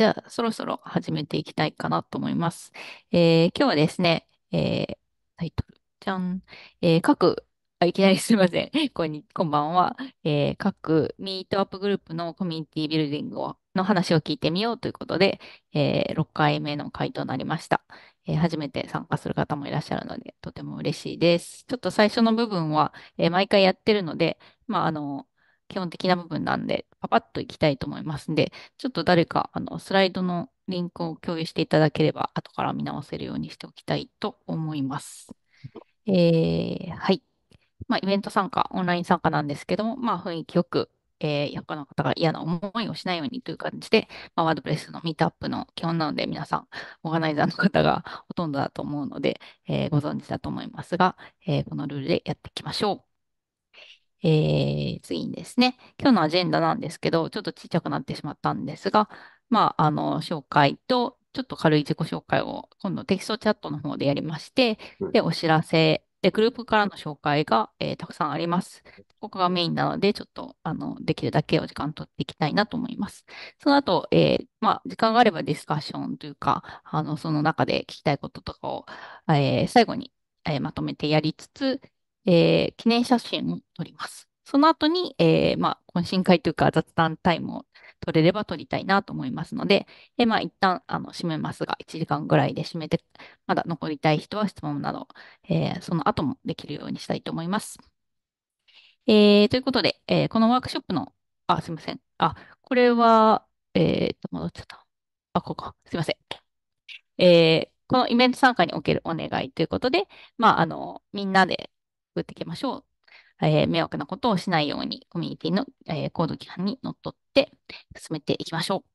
じゃあ、そろそろ始めていきたいかなと思います。えー、今日はですね、えー、タイトル、じゃん。えー、各、あ、いきなり すいません。こんに、こんばんは。えー、各ミートアップグループのコミュニティビルディングをの話を聞いてみようということで、えー、6回目の回となりました。えー、初めて参加する方もいらっしゃるので、とても嬉しいです。ちょっと最初の部分は、えー、毎回やってるので、まあ、あの、基本的な部分なんで、パパッといきたいと思いますんで、ちょっと誰か、あの、スライドのリンクを共有していただければ、後から見直せるようにしておきたいと思います。えー、はい。まあ、イベント参加、オンライン参加なんですけども、まあ、雰囲気よく、えー、役の方が嫌な思いをしないようにという感じで、まあ、ワードプレスのミートアップの基本なので、皆さん、オーガナイザーの方が ほとんどだと思うので、えー、ご存知だと思いますが、えー、このルールでやっていきましょう。えー、次にですね、今日のアジェンダなんですけど、ちょっとちっちゃくなってしまったんですが、まあ、あの、紹介と、ちょっと軽い自己紹介を今度テキストチャットの方でやりまして、で、お知らせ、で、グループからの紹介が、えー、たくさんあります。ここがメインなので、ちょっと、あの、できるだけお時間取っていきたいなと思います。その後、えー、まあ、時間があればディスカッションというか、あの、その中で聞きたいこととかを、えー、最後に、えまとめてやりつつ、えー、記念写真を撮ります。その後に、えー、まあ、懇親会というか雑談タイムを取れれば撮りたいなと思いますので、えー、まあ、一旦、あの、閉めますが、1時間ぐらいで閉めて、まだ残りたい人は質問など、えー、その後もできるようにしたいと思います。えー、ということで、えー、このワークショップの、あ、すいません。あ、これは、えー、っと、戻っちゃった。あ、ここすいません。えー、このイベント参加におけるお願いということで、まあ、あの、みんなで、作っていきましょう。えー、迷惑なことをしないように、コミュニティの、えー、行動規範にのっとって進めていきましょう。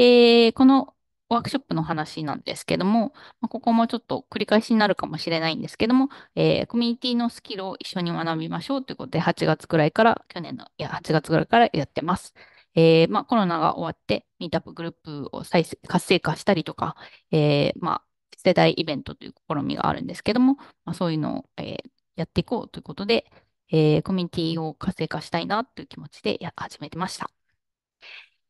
えー、このワークショップの話なんですけども、まあ、ここもちょっと繰り返しになるかもしれないんですけども、えー、コミュニティのスキルを一緒に学びましょうということで、8月くらいから、去年の、いや、8月くらいからやってます。えー、まあ、コロナが終わって、ミートアップグループを再活性化したりとか、えー、まあ、世代イベントという試みがあるんですけども、まあ、そういうのを、えー、やっていこうということで、えー、コミュニティを活性化したいなという気持ちでや始めてました。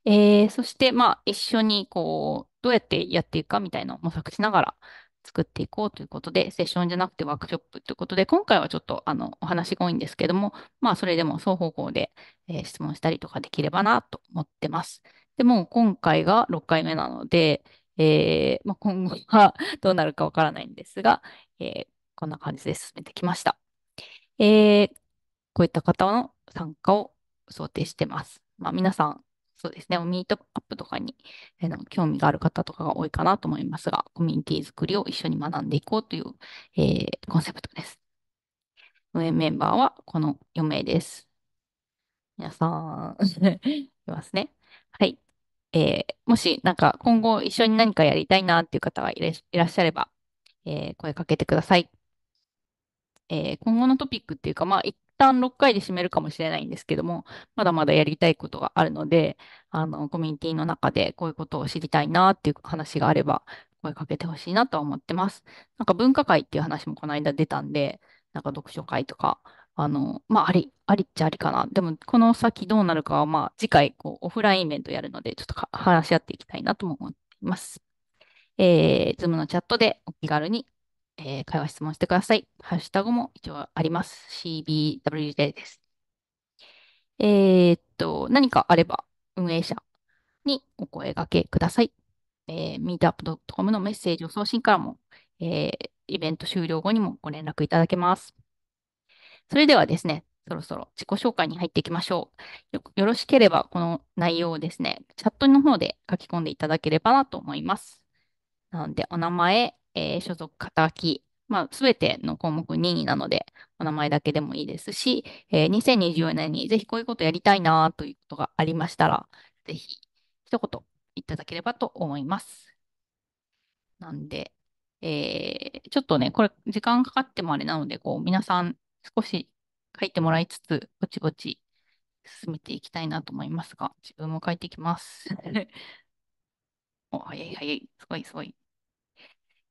えー、そして、まあ、一緒に、こう、どうやってやっていくかみたいな模索しながら作っていこうということで、セッションじゃなくてワークショップということで、今回はちょっと、あの、お話が多いんですけども、まあ、それでも双方向で、えー、質問したりとかできればなと思ってます。でも、今回が6回目なので、えー、まあ、今後はどうなるかわからないんですが、えー、こんな感じで進めてきました。えー、こういった方の参加を想定してます。まあ、皆さん、そうですね、ミートアップとかに、えー、興味がある方とかが多いかなと思いますが、コミュニティ作りを一緒に学んでいこうという、えー、コンセプトです。運営メンバーはこの4名です。皆さん、いますね。えー、もしなんか今後一緒に何かやりたいなっていう方がいらっしゃれば、えー、声かけてください。えー、今後のトピックっていうか、まあ一旦6回で締めるかもしれないんですけども、まだまだやりたいことがあるので、あの、コミュニティの中でこういうことを知りたいなっていう話があれば、声かけてほしいなとは思ってます。なんか文化会っていう話もこの間出たんで、なんか読書会とか、あの、まあ、あり、ありっちゃありかな。でも、この先どうなるかは、まあ、次回、こう、オフラインイベントやるので、ちょっとか話し合っていきたいなとも思っています。えー、ズームのチャットでお気軽に、えー、会話質問してください。ハッシュタグも一応あります。CBWJ です。えー、っと、何かあれば、運営者にお声掛けください。えー、meetup.com のメッセージを送信からも、えー、イベント終了後にもご連絡いただけます。それではですね、そろそろ自己紹介に入っていきましょう。よ、よろしければ、この内容をですね、チャットの方で書き込んでいただければなと思います。なので、お名前、えー、所属、肩書き、まあ、すべての項目任意なので、お名前だけでもいいですし、えー、2024年にぜひこういうことやりたいなということがありましたら、ぜひ一言いただければと思います。なんで、えー、ちょっとね、これ時間かかってもあれなので、こう皆さん少し書いてもらいつつ、ぼちぼち進めていきたいなと思いますが、自分も書いていきます。お、早い早い。すごいすごい。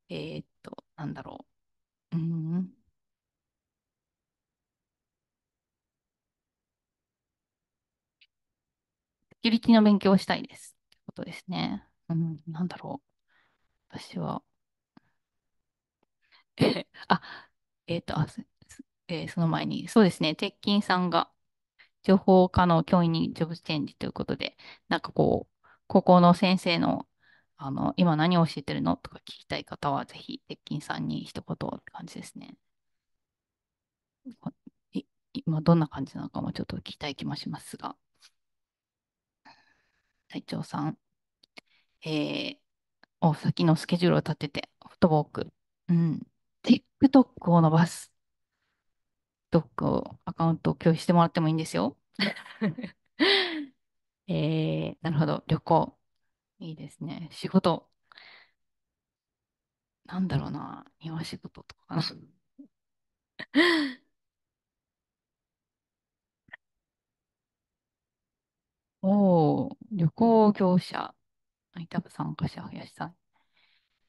えー、っと、なんだろう。うん。セキュリティの勉強をしたいです。ってことですね。うん、なんだろう。私は。あ、えー、っと、あ、えー、その前に、そうですね、鉄筋さんが情報科の教員にジョブチェンジということで、なんかこう、高校の先生の、あの、今何を教えてるのとか聞きたい方は、ぜひ、鉄筋さんに一言って感じですね。今どんな感じなのかもちょっと聞きたい気もしますが。隊長さん、えー、お、先のスケジュールを立てて、フットボーク、うん、TikTok を伸ばす。ックを、アカウントを共有してもらってもいいんですよ。えー、なるほど。旅行。いいですね。仕事。なんだろうな。庭仕事とかかな。おー、旅行業者。いたぶ参加者、林さん。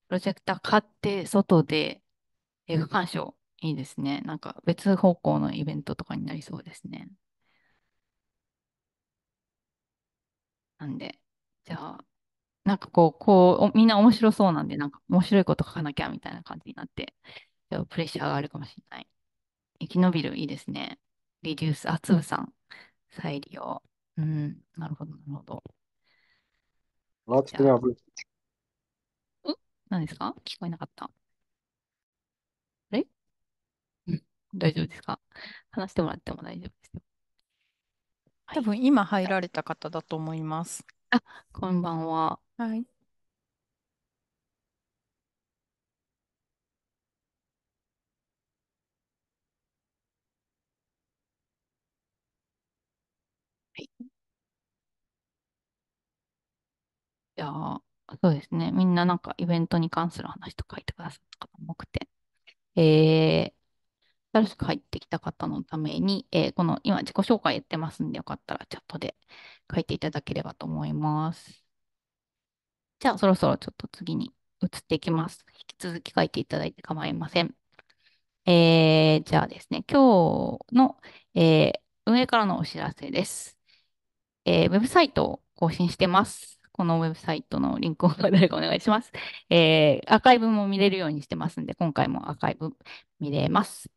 プロジェクター買って、外で映画鑑賞。いいですね。なんか別方向のイベントとかになりそうですね。なんで、じゃあ、なんかこう、こう、みんな面白そうなんで、なんか面白いこと書かなきゃみたいな感じになって、ちょプレッシャーがあるかもしれない。生き延びる、いいですね。リデュース、あ、粒さん、再利用。うん、なるほど、なるほど。じ何ですか聞こえなかった。大丈夫ですか話してもらっても大丈夫ですよ。多分今入られた方だと思います。あ、こんばんは。はい。はい。じゃあ、そうですね。みんななんかイベントに関する話とか書いてくださった方も多くて。えー、新しく入ってきた方のために、えー、この今自己紹介やってますんで、よかったらチャットで書いていただければと思います。じゃあ、そろそろちょっと次に移っていきます。引き続き書いていただいて構いません。えー、じゃあですね、今日の、えー、運営からのお知らせです。えー、ウェブサイトを更新してます。このウェブサイトのリンクを誰 かお願いします。えー、アーカイブも見れるようにしてますんで、今回もアーカイブ見れます。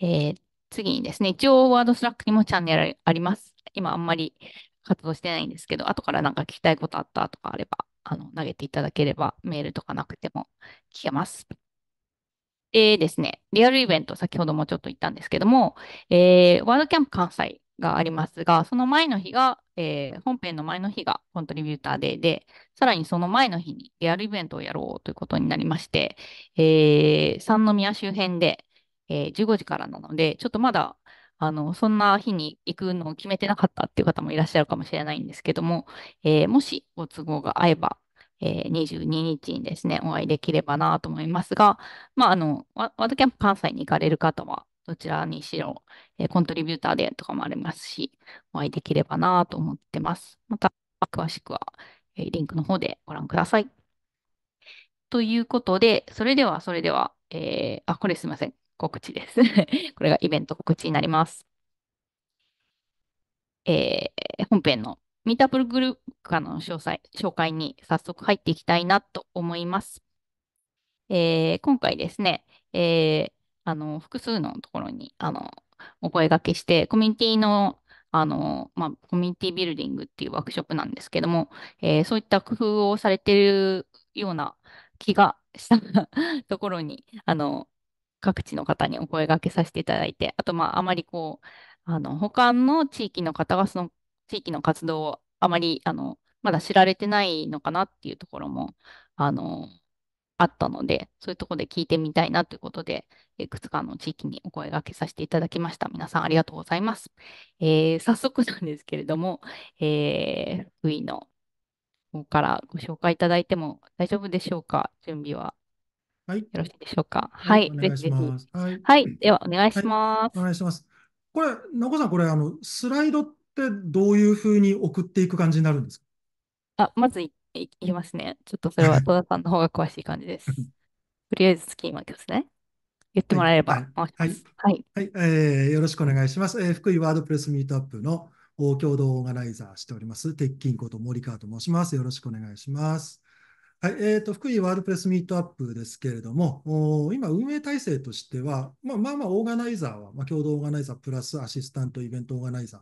えー、次にですね、一応ワードスラックにもチャンネルあります。今あんまり活動してないんですけど、後からなんか聞きたいことあったとかあれば、あの、投げていただければ、メールとかなくても聞けます。でですね、リアルイベント、先ほどもちょっと言ったんですけども、えー、ワードキャンプ関西がありますが、その前の日が、えー、本編の前の日がコントリビューターデーで、さらにその前の日にリアルイベントをやろうということになりまして、えー、三宮周辺で、えー、15時からなので、ちょっとまだ、あの、そんな日に行くのを決めてなかったっていう方もいらっしゃるかもしれないんですけども、えー、もしご都合が合えば、えー、22日にですね、お会いできればなと思いますが、まあ、あの、ワードキャンプ関西に行かれる方は、どちらにしろ、えー、コントリビューターでとかもありますし、お会いできればなと思ってます。また、詳しくは、えー、リンクの方でご覧ください。ということで、それでは、それでは、えー、あ、これすいません。告知です これがイベント告知になります。えー、本編のミータップルグループからの詳細、紹介に早速入っていきたいなと思います。えー、今回ですね、えー、あの、複数のところに、あの、お声掛けして、コミュニティの、あの、まあ、コミュニティビルディングっていうワークショップなんですけども、えー、そういった工夫をされてるような気がした ところに、あの、各地の方にお声がけさせていただいて、あと、まあ、あまりこう、あの、他の地域の方が、その地域の活動をあまり、あの、まだ知られてないのかなっていうところも、あの、あったので、そういうところで聞いてみたいなということで、いくつかの地域にお声がけさせていただきました。皆さんありがとうございます。えー、早速なんですけれども、えー、福の方からご紹介いただいても大丈夫でしょうか準備は。はい。よろしいでしょうか。はい。ぜひぜひ。はい。では、お願いします。お願いします。これ、なこさん、これ、あの、スライドってどういうふうに送っていく感じになるんですかあ、まずい、いきますね。ちょっとそれは 戸田さんの方が詳しい感じです。とりあえずスキ月今ですね。言ってもらえればはい。はい。はい、えー、よろしくお願いします。えー、福井ワードプレスミートアップの共同オーガナイザーしております、鉄筋こと森川と申します。よろしくお願いします。はい、えー、と、福井ワードプレスミートアップですけれども、今、運営体制としては、まあまあ、まあ、オーガナイザーは、まあ、共同オーガナイザープラスアシスタントイベントオーガナイザー、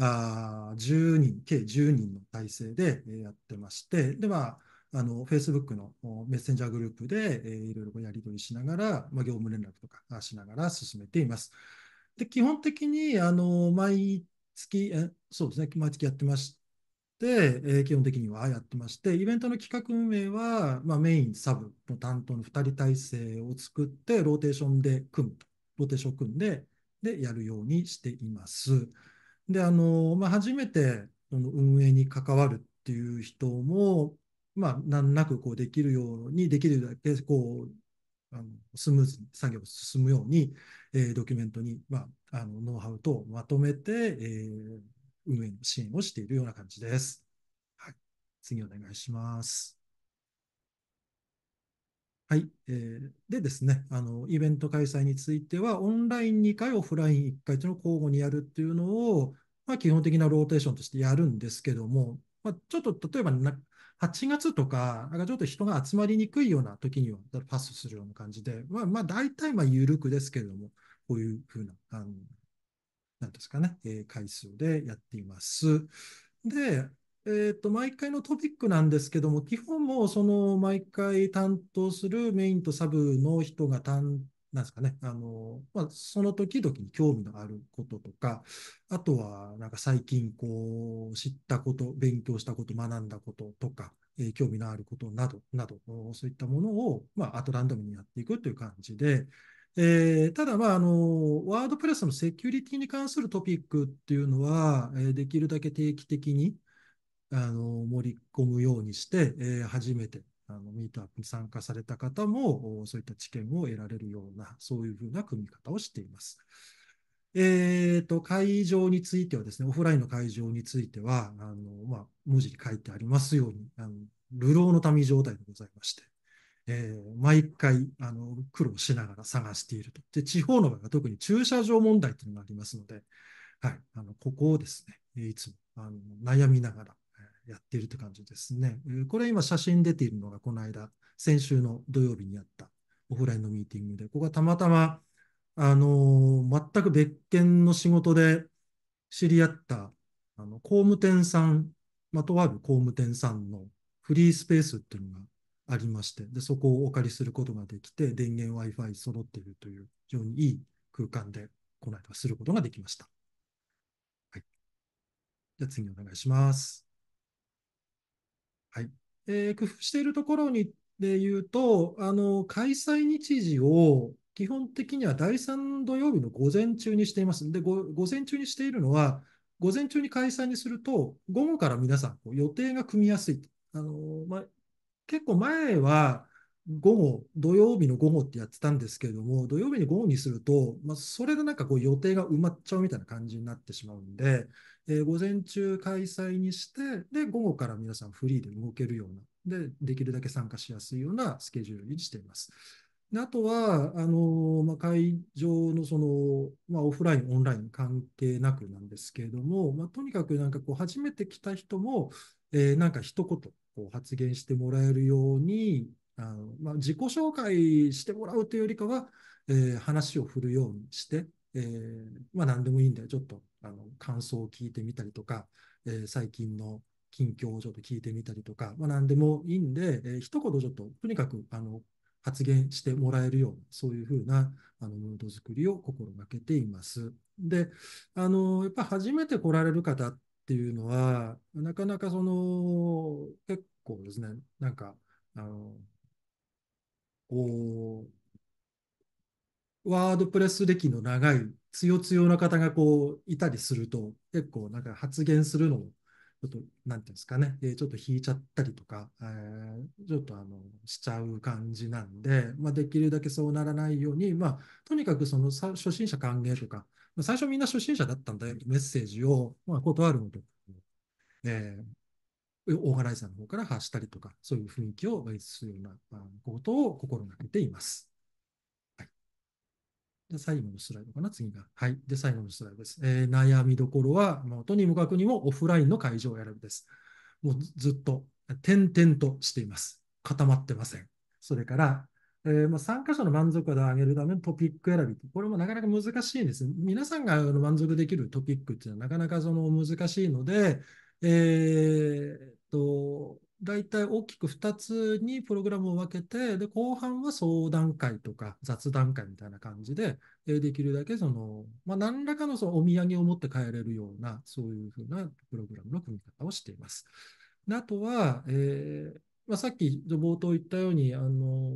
あ10人、計10人の体制でやってまして、で、まあ、あの、Facebook のメッセンジャーグループで、えー、いろいろやり取りしながら、まあ、業務連絡とかしながら進めています。で、基本的に、あの、毎月、えそうですね、毎月やってましで、えー、基本的にはやってまして、イベントの企画運営は、まあ、メイン、サブの担当の2人体制を作って、ローテーションで組むと、ローテーションを組んで、で、やるようにしています。で、あの、まあ、初めてその運営に関わるっていう人も、まあ、難なくこうできるように、できるだけこうあのスムーズに作業が進むように、えー、ドキュメントに、まあ、あのノウハウ等をまとめて、えー、運営の支援をしているような感じです。はい、次お願いします。はい。えー、でですね、あの、イベント開催については、オンライン2回、オフライン1回というのを交互にやるっていうのを、まあ、基本的なローテーションとしてやるんですけども、まあ、ちょっと例えばな、8月とか、なちょっと人が集まりにくいような時にはパスするような感じで、まあ、まあ、大体まあ緩くですけれども、こういうふうな、あの、なんですかね、えー、回数でやっています。で、えーと、毎回のトピックなんですけども、基本もその毎回担当するメインとサブの人が担なんですかね、あのまあ、その時々に興味のあることとか、あとはなんか最近こう知ったこと、勉強したこと、学んだこととか、えー、興味のあることなど、などそういったものを、まあ、アトランダムにやっていくという感じで、えー、ただ、まああの、ワードプレスのセキュリティに関するトピックっていうのは、えー、できるだけ定期的にあの盛り込むようにして、えー、初めてあのミートアップに参加された方も、そういった知見を得られるような、そういうふうな組み方をしています。えーと、会場についてはですね、オフラインの会場については、あのまあ、文字に書いてありますように、あの流浪の民状態でございまして、えー、毎回あの苦労しながら探していると。で、地方の場合は特に駐車場問題というのがありますので、はい、あのここをですね、いつもあの悩みながらやっているという感じですね。これ今写真出ているのがこの間、先週の土曜日にあったオフラインのミーティングで、ここはたまたま、あのー、全く別件の仕事で知り合ったあの工務店さん、まあ、とある工務店さんのフリースペースっていうのがありまして、でそこをお借りすることができて、電源 Wi-Fi 揃っているという非常にいい空間で、この間はすることができました。はい。じゃあ次お願いします。はい。えー、工夫しているところにで言うと、あの、開催日時を基本的には第3土曜日の午前中にしています。で、午前中にしているのは、午前中に開催にすると、午後から皆さんこう予定が組みやすい。あのまあ、結構前は午後、土曜日の午後ってやってたんですけれども、土曜日に午後にすると、まあ、それでなんかこう予定が埋まっちゃうみたいな感じになってしまうんで、えー、午前中開催にして、で、午後から皆さんフリーで動けるような、で、できるだけ参加しやすいようなスケジュールにしています。であとは、あのまあ、会場のその、まあ、オフライン、オンライン関係なくなんですけれども、まあ、とにかくなんかこう初めて来た人も、えー、なんか一言こう発言してもらえるように、あのまあ、自己紹介してもらうというよりかは、えー、話を振るようにして、えー、まあ、何でもいいんでちょっとあの感想を聞いてみたりとか、え最近の近況をちょっと聞いてみたりとか、まあ、何でもいいんで、えー、一言ちょっととにかくあの発言してもらえるような、そういうふうなあのムード作りを心がけています。で、あのやっぱ初めて来られる方っっていうのは、なかなかその、結構ですね、なんか、あの、こう、ワードプレス歴の長い、つよつよな方がこう、いたりすると、結構なんか発言するのもちょっと、なんていうんですかね、ちょっと引いちゃったりとか、えちょっとあのしちゃう感じなんで、まあ、できるだけそうならないように、まあ、とにかくその初心者歓迎とか、まあ、最初みんな初心者だったんだよメッセージを、まあ、断るのと、えー、オーガナイザーの方から発したりとか、そういう雰囲気を演出するようなことを心がけています。で、最後のスライドかな、次が。はい。で、最後のスライドです。えー、悩みどころは、まとにもかくにもオフラインの会場を選ぶです。もうずっと、点々としています。固まってません。それから、えーまあ、参加者の満足度を上げるためのトピック選び、これもなかなか難しいんです。皆さんが満足できるトピックっていうのはなかなかその難しいので、えー、っと、大体大きく2つにプログラムを分けて、で、後半は相談会とか雑談会みたいな感じで、できるだけその、まあ、何らかのそのお土産を持って帰れるような、そういうふうなプログラムの組み方をしています。あとは、えーまあ、さっき冒頭言ったように、あの、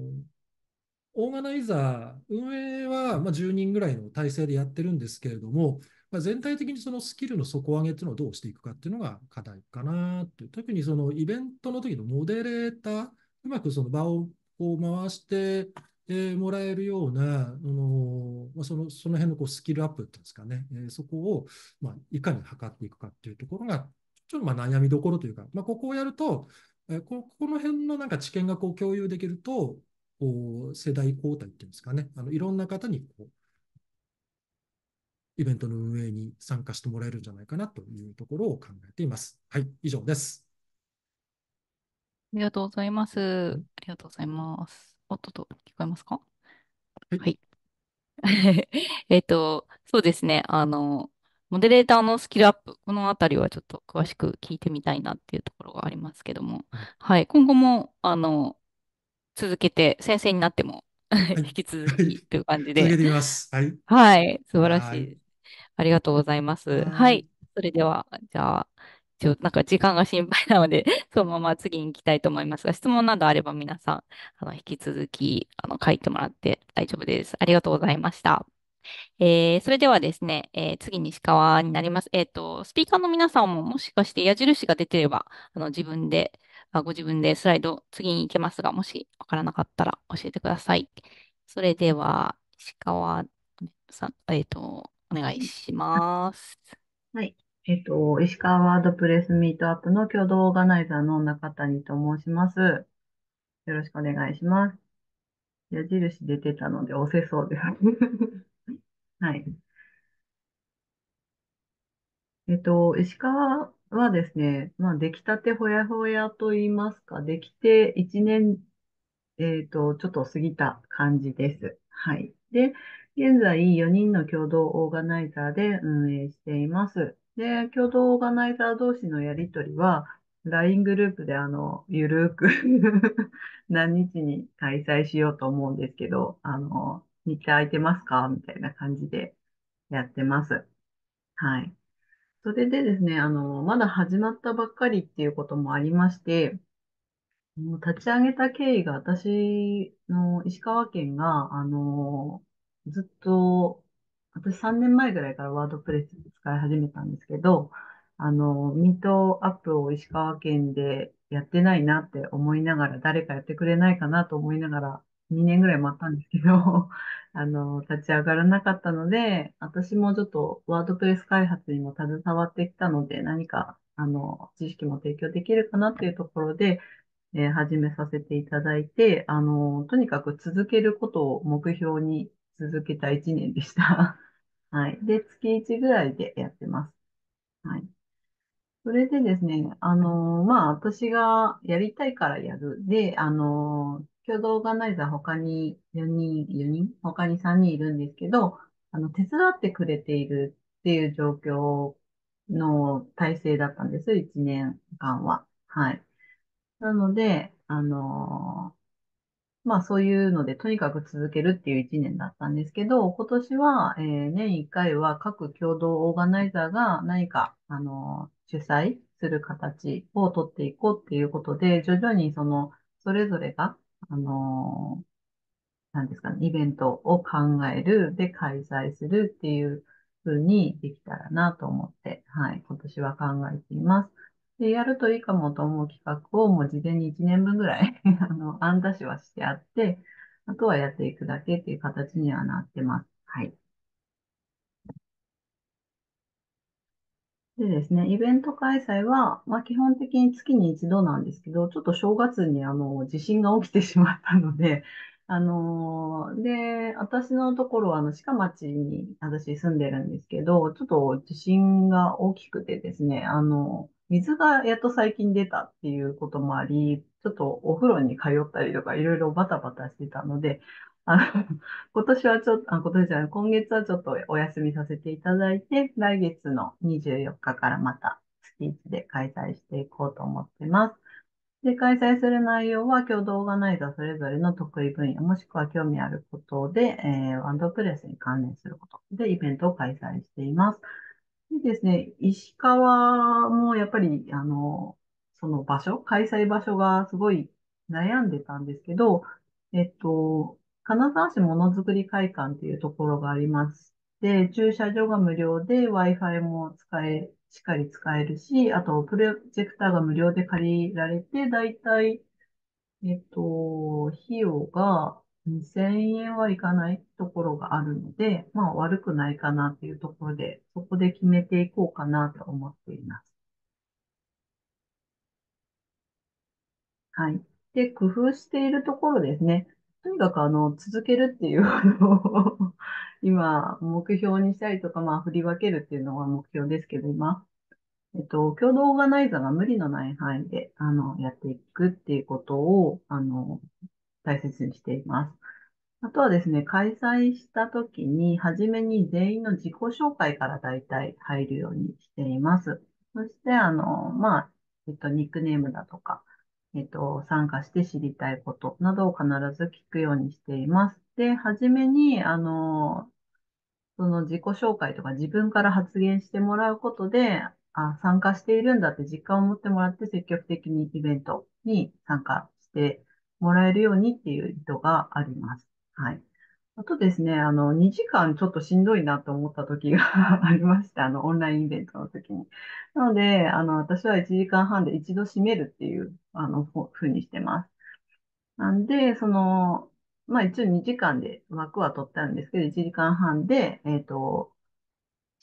オーガナイザー、運営はま10人ぐらいの体制でやってるんですけれども、まあ、全体的にそのスキルの底上げっていうのをどうしていくかっていうのが課題かなっていう、特にそのイベントの時のモデレーター、うまくその場をこう回して、えー、もらえるような、あのまあ、そのその辺のこうスキルアップっていうんですかね、えー、そこを、まあ、いかに測っていくかっていうところが、ちょっとまあ悩みどころというか、まあ、ここをやると、えー、ここの辺のなんか知見がこう共有できると、こう世代交代っていうんですかね、あのいろんな方にこうイベントの運営に参加してもらえるんじゃないかなというところを考えています。はい、以上です。ありがとうございます。ありがとうございます。おっとと、聞こえますかはい。えっと、そうですね。あの、モデレーターのスキルアップ、このあたりはちょっと詳しく聞いてみたいなっていうところがありますけども、はい、今後も、あの、続けて、先生になっても 引き続きという感じで。はい、続けてみます。はい。はい、素晴らしいです。ありがとうございます。はい。それでは、じゃあ、一応、なんか時間が心配なので、そのまま次に行きたいと思いますが、質問などあれば皆さん、あの、引き続き、あの、書いてもらって大丈夫です。ありがとうございました。えー、それではですね、えー、次に石川になります。えっと、スピーカーの皆さんももしかして矢印が出てれば、あの、自分で、あ、ご自分でスライド、次に行けますが、もしわからなかったら教えてください。それでは、石川さん、えっと、お願いします。はい。えっと、石川ワードプレスミートアップの共同オーガナイザーの中谷と申します。よろしくお願いします。矢印出てたので押せそうです。はい。えっと、石川はですね、まあ、出来たてほやほやと言いますか、できて1年、えっと、ちょっと過ぎた感じです。はい。で、現在4人の共同オーガナイザーで運営しています。で、共同オーガナイザー同士のやりとりは、LINE グループであの、ゆるーく 何日に開催しようと思うんですけど、あの、日程空いてますかみたいな感じでやってます。はい。それでですね、あの、まだ始まったばっかりっていうこともありまして、立ち上げた経緯が私の石川県が、あの、ずっと、私3年前ぐらいからワードプレス使い始めたんですけど、あの、ミートアップを石川県でやってないなって思いながら、誰かやってくれないかなと思いながら、2年ぐらい待ったんですけど、あの、立ち上がらなかったので、私もちょっとワードプレス開発にも携わってきたので、何か、あの、知識も提供できるかなっていうところで、えー、始めさせていただいて、あの、とにかく続けることを目標に続けた1年でした。はい。で、月1ぐらいでやってます。はい。それでですね、あのまあ、私がやりたいからやる。で、あの共同オーガナイザー他に4人、4人他に3人いるんですけど、あの、手伝ってくれているっていう状況の体制だったんです。1年間は。はい。なので、あのまあそういうので、とにかく続けるっていう一年だったんですけど、今年は、えー年一回は各共同オーガナイザーが何か、あの主催する形をとっていこうっていうことで、徐々にその、それぞれが、あのなんですかね、イベントを考える、で開催するっていう風にできたらなと思って、はい、今年は考えています。で、やるといいかもと思う企画をもう事前に1年分ぐらい あの、案出しはしてあって、あとはやっていくだけっていう形にはなってます。はい。でですね、イベント開催は、まあ、基本的に月に一度なんですけど、ちょっと正月にあの地震が起きてしまったので、あのーで、私のところはあの鹿町に私住んでるんですけど、ちょっと地震が大きくてですね、あの水がやっと最近出たっていうこともあり、ちょっとお風呂に通ったりとか、いろいろバタバタしてたので、あの、今年はちょっと、あ、今年じゃない、今月はちょっとお休みさせていただいて、来月の24日からまた月1で開催していこうと思ってます。で、開催する内容は、共同オーガナイザーそれぞれの得意分野、もしくは興味あることで、えー、ワンドプレスに関連することでイベントを開催しています。ですね。石川もやっぱり、あの、その場所、開催場所がすごい悩んでたんですけど、えっと、金沢市ものづくり会館っていうところがあります。で、駐車場が無料で Wi-Fi も使え、しっかり使えるし、あとプロジェクターが無料で借りられて、だいたい、えっと、費用が2000円はいかないところがあるので、まあ悪くないかなっていうところで、そこで決めていこうかなと思っています。はい。で、工夫しているところですね。とにかく、あの、続けるっていう、今、目標にしたりとか、まあ、振り分けるっていうのが目標ですけど、今、えっと、共同オーガナイザーが無理のない範囲で、あの、やっていくっていうことを、あの、大切にしています。あとはですね、開催した時に、初めに全員の自己紹介からだいたい入るようにしています。そして、あの、まあ、えっと、ニックネームだとか、えっと、参加して知りたいことなどを必ず聞くようにしています。で、初めに、あの、その自己紹介とか自分から発言してもらうことで、あ参加しているんだって実感を持ってもらって積極的にイベントに参加してもらえるようにっていう意図があります。はい。あとですね、あの、2時間ちょっとしんどいなと思った時が ありました。あの、オンラインイベントの時に。なので、あの、私は1時間半で一度閉めるっていう、あの、ふうにしてます。なんで、その、まあ一応2時間で枠は取ったんですけど、1時間半で、えっ、と、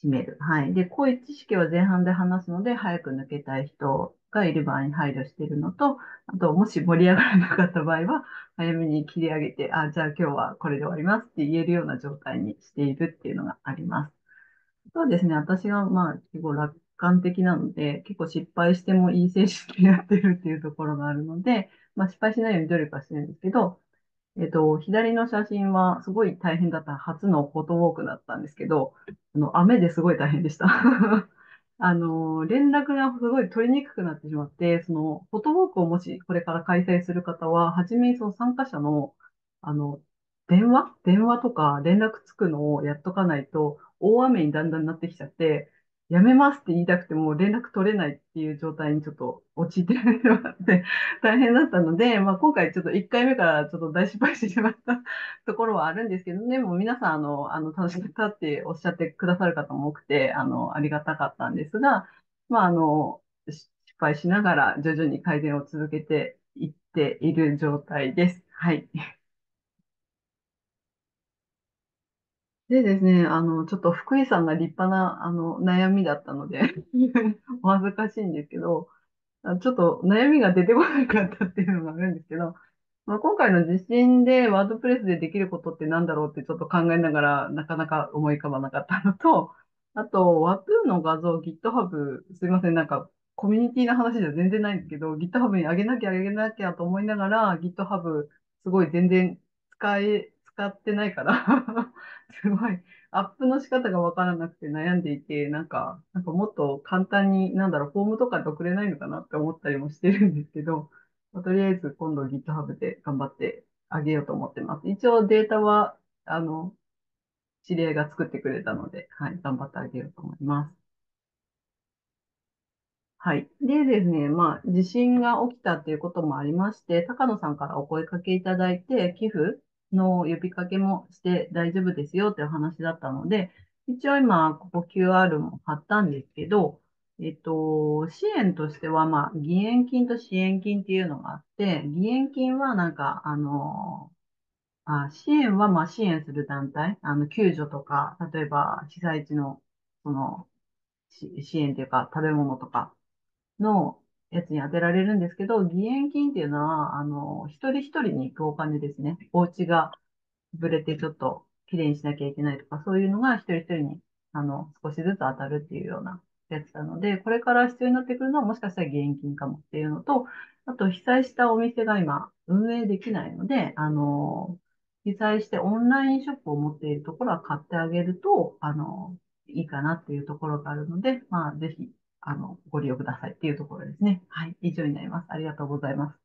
閉める。はい。で、こういう知識は前半で話すので、早く抜けたい人がいる場合に配慮しているのと、あと、もし盛り上がらなかった場合は、早めに切り上げて、あ、じゃあ今日はこれで終わりますって言えるような状態にしているっていうのがあります。そうですね、私がまあ結構楽観的なので、結構失敗してもいい選手になってるっていうところがあるので、まあ、失敗しないように努力はしてるんですけど、えっと、左の写真はすごい大変だった初のフォトウォークだったんですけど、あの雨ですごい大変でしたあの、連絡がすごい取りにくくなってしまって、その、フォトウォークをもしこれから開催する方は、はじめにその参加者の、あの、電話電話とか連絡つくのをやっとかないと、大雨にだんだんなってきちゃって、やめますって言いたくても連絡取れないっていう状態にちょっと陥ってまって大変だったので、まあ、今回ちょっと1回目からちょっと大失敗してしまった ところはあるんですけど、ね、でも皆さんあの、あの、楽しかったっておっしゃってくださる方も多くて、あの、ありがたかったんですが、まあ、あの、失敗しながら徐々に改善を続けていっている状態です。はい。でですね、あの、ちょっと福井さんが立派な、あの、悩みだったので お恥ずかしいんですけど、あちょっと悩みが出てこなかったっていうのがあるんですけど、まあ、今回の地震でワードプレスでできることって何だろうってちょっと考えながらなかなか思い浮かばなかったのと、あと、w プーの画像 GitHub、すいません、なんかコミュニティの話じゃ全然ないんですけど、GitHub に上げなきゃ上げなきゃと思いながら GitHub すごい全然使え使ってないから すごい、アップの仕方がわからなくて悩んでいて、なんか、なんかもっと簡単に、なんだろう、フォームとかで送れないのかなって思ったりもしてるんですけど、まあ、とりあえず今度 GitHub で頑張ってあげようと思ってます。一応データは、あの、知り合いが作ってくれたので、はい、頑張ってあげようと思います。はい。でですね、まあ、地震が起きたっていうこともありまして、高野さんからお声かけいただいて、寄付の呼びかけもして大丈夫ですよっていう話だったので、一応今、ここ QR も貼ったんですけど、えっと、支援としては、まあ、義援金と支援金っていうのがあって、義援金はなんか、あの、あ支援はまあ支援する団体、あの救助とか、例えば被災地のその支援というか食べ物とかのやつに充てられるんですけど、義援金っていうのは、あの、一人一人に行くお金ですね。お家がぶれてちょっと綺麗にしなきゃいけないとか、そういうのが一人一人に、あの、少しずつ当たるっていうようなやつなので、これから必要になってくるのはもしかしたら義援金かもっていうのと、あと被災したお店が今運営できないので、あの、被災してオンラインショップを持っているところは買ってあげると、あの、いいかなっていうところがあるので、まあ、ぜひあの、ご利用くださいっていうところですね。はい、以上になります。ありがとうございます。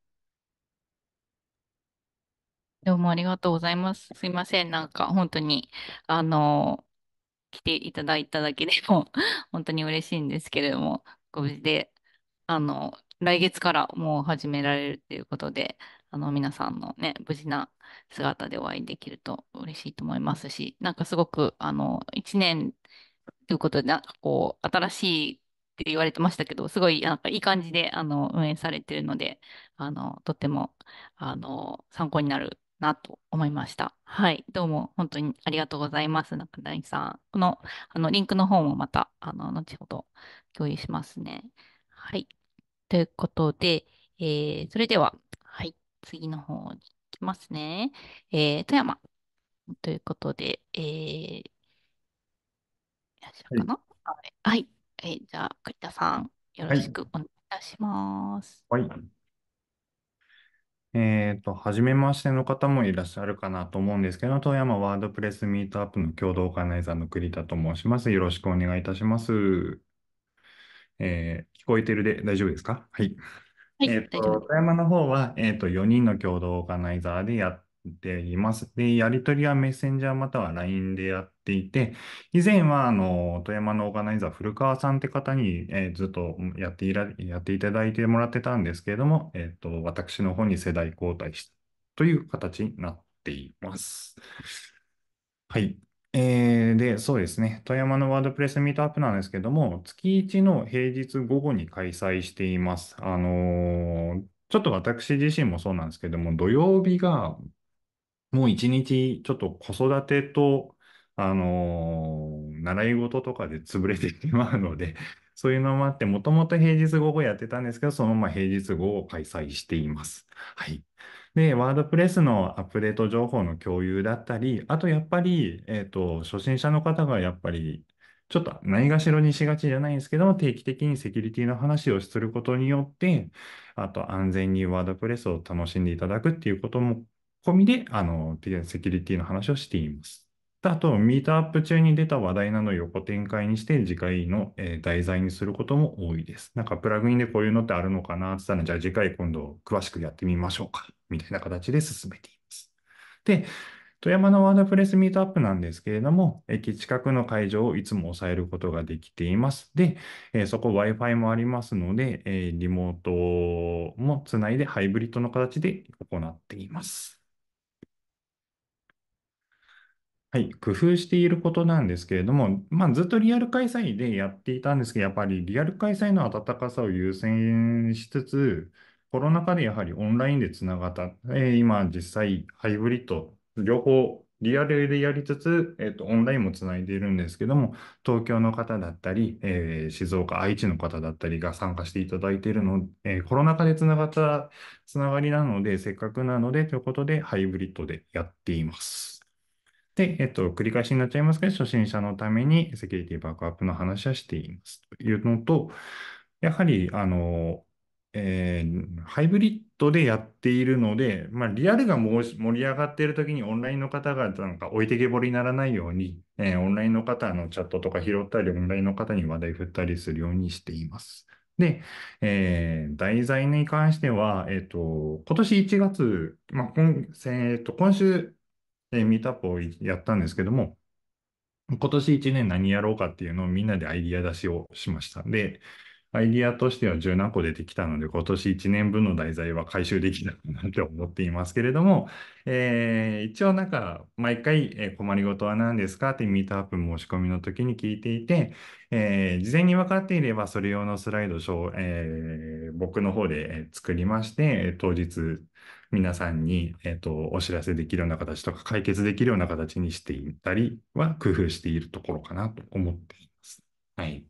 どうもありがとうございます。すいません。なんか、本当に、あの、来ていただいただけでも、本当に嬉しいんですけれども、ご無事で、あの、来月からもう始められるということで、あの、皆さんのね、無事な姿でお会いできると嬉しいと思いますし、なんかすごく、あの、一年ということで、なんかこう、新しいって言われてましたけど、すごいなんかいい感じであの運営されてるので、あのとってもあの参考になるなと思いました。はい。どうも本当にありがとうございます、中谷さん。この、あのリンクの方もまたあの後ほど共有しますね。はい。ということで、えー、それでは、はい、次の方に行きますね。えー、富山ということで、えー、いらっしゃるかな、はい、はいえー、じゃあ、栗田さん、よろしくお願いいたします。はい。えっと、初めましての方もいらっしゃるかなと思うんですけど、富山ワードプレスミートアップの共同オーガナイザーの栗田と申します。よろしくお願いいたします。えー、聞こえてるで大丈夫ですかはい。はい、えっ、と、富山の方は、えっ、ー、と、4人の共同オーガナイザーでやっています。で、やり取りはメッセンジャーまたは LINE でやっていて、以前はあの富山のオーガナイザー、古川さんって方に、えーずっとやっていらやっていただいてもらってたんですけれども、えっと、私の方に世代交代したという形になっています。はい。えーで、そうですね。富山のワードプレスミートアップなんですけども、月1の平日午後に開催しています。あのーちょっと私自身もそうなんですけども、土曜日がもう一日ちょっと子育てと、あのー、習い事とかで潰れてしまうので、そういうのもあって、もともと平日午後やってたんですけど、そのまま平日午後開催しています。はい。で、ワードプレスのアップデート情報の共有だったり、あとやっぱり、えっ、ー、と、初心者の方がやっぱり、ちょっとないがしろにしがちじゃないんですけど定期的にセキュリティの話をすることによって、あと安全にワードプレスを楽しんでいただくっていうことも込みで、あの、セキュリティの話をしています。あと、ミートアップ中に出た話題などを横展開にして、次回の、えー、題材にすることも多いです。なんか、プラグインでこういうのってあるのかなって言ったら、じゃあ次回今度詳しくやってみましょうか。みたいな形で進めています。で、富山のワードプレスミートアップなんですけれども、駅近くの会場をいつも抑えることができています。で、えそこ Wi-Fi もありますので、えリモートもつないでハイブリッドの形で行っています。はい、工夫していることなんですけれども、まあ、ずっとリアル開催でやっていたんですけど、やっぱりリアル開催の温かさを優先しつつ、コロナ禍でやはりオンラインでつながった、えー今実際ハイブリッド、両方リアルでやりつつ、えっと、オンラインもつないでいるんですけども、東京の方だったり、えー静岡、愛知の方だったりが参加していただいているの、えーコロナ禍でつながったつながりなので、せっかくなのでということで、ハイブリッドでやっています。で、えっと、繰り返しになっちゃいますけど、初心者のためにセキュリティバックアップの話はしていますというのと、やはり、あの、えー、ハイブリッドでやっているので、まあ、リアルが盛り上がっている時にオンラインの方がなんか置いてけぼりにならないように、えー、オンラインの方のチャットとか拾ったり、オンラインの方に話題振ったりするようにしています。で、えー、題材に関しては、えっ、と、今年1月、まあ今えー、と今週で、ミートアップをやったんですけども、今年1年何やろうかっていうのをみんなでアイディア出しをしました。で、アイディアとしては十何個出てきたので、今年1年分の題材は回収できたかなって思っていますけれども、えー、一応なんか、毎回、えー、困りごとは何ですかってミートアップ申し込みの時に聞いていて、えー、事前に分かっていれば、それ用のスライドショー、え僕の方で作りまして、当日、皆さんに、えっ、ー、と、お知らせできるような形とか、解決できるような形にしていったりは、工夫しているところかなと思っています。はい。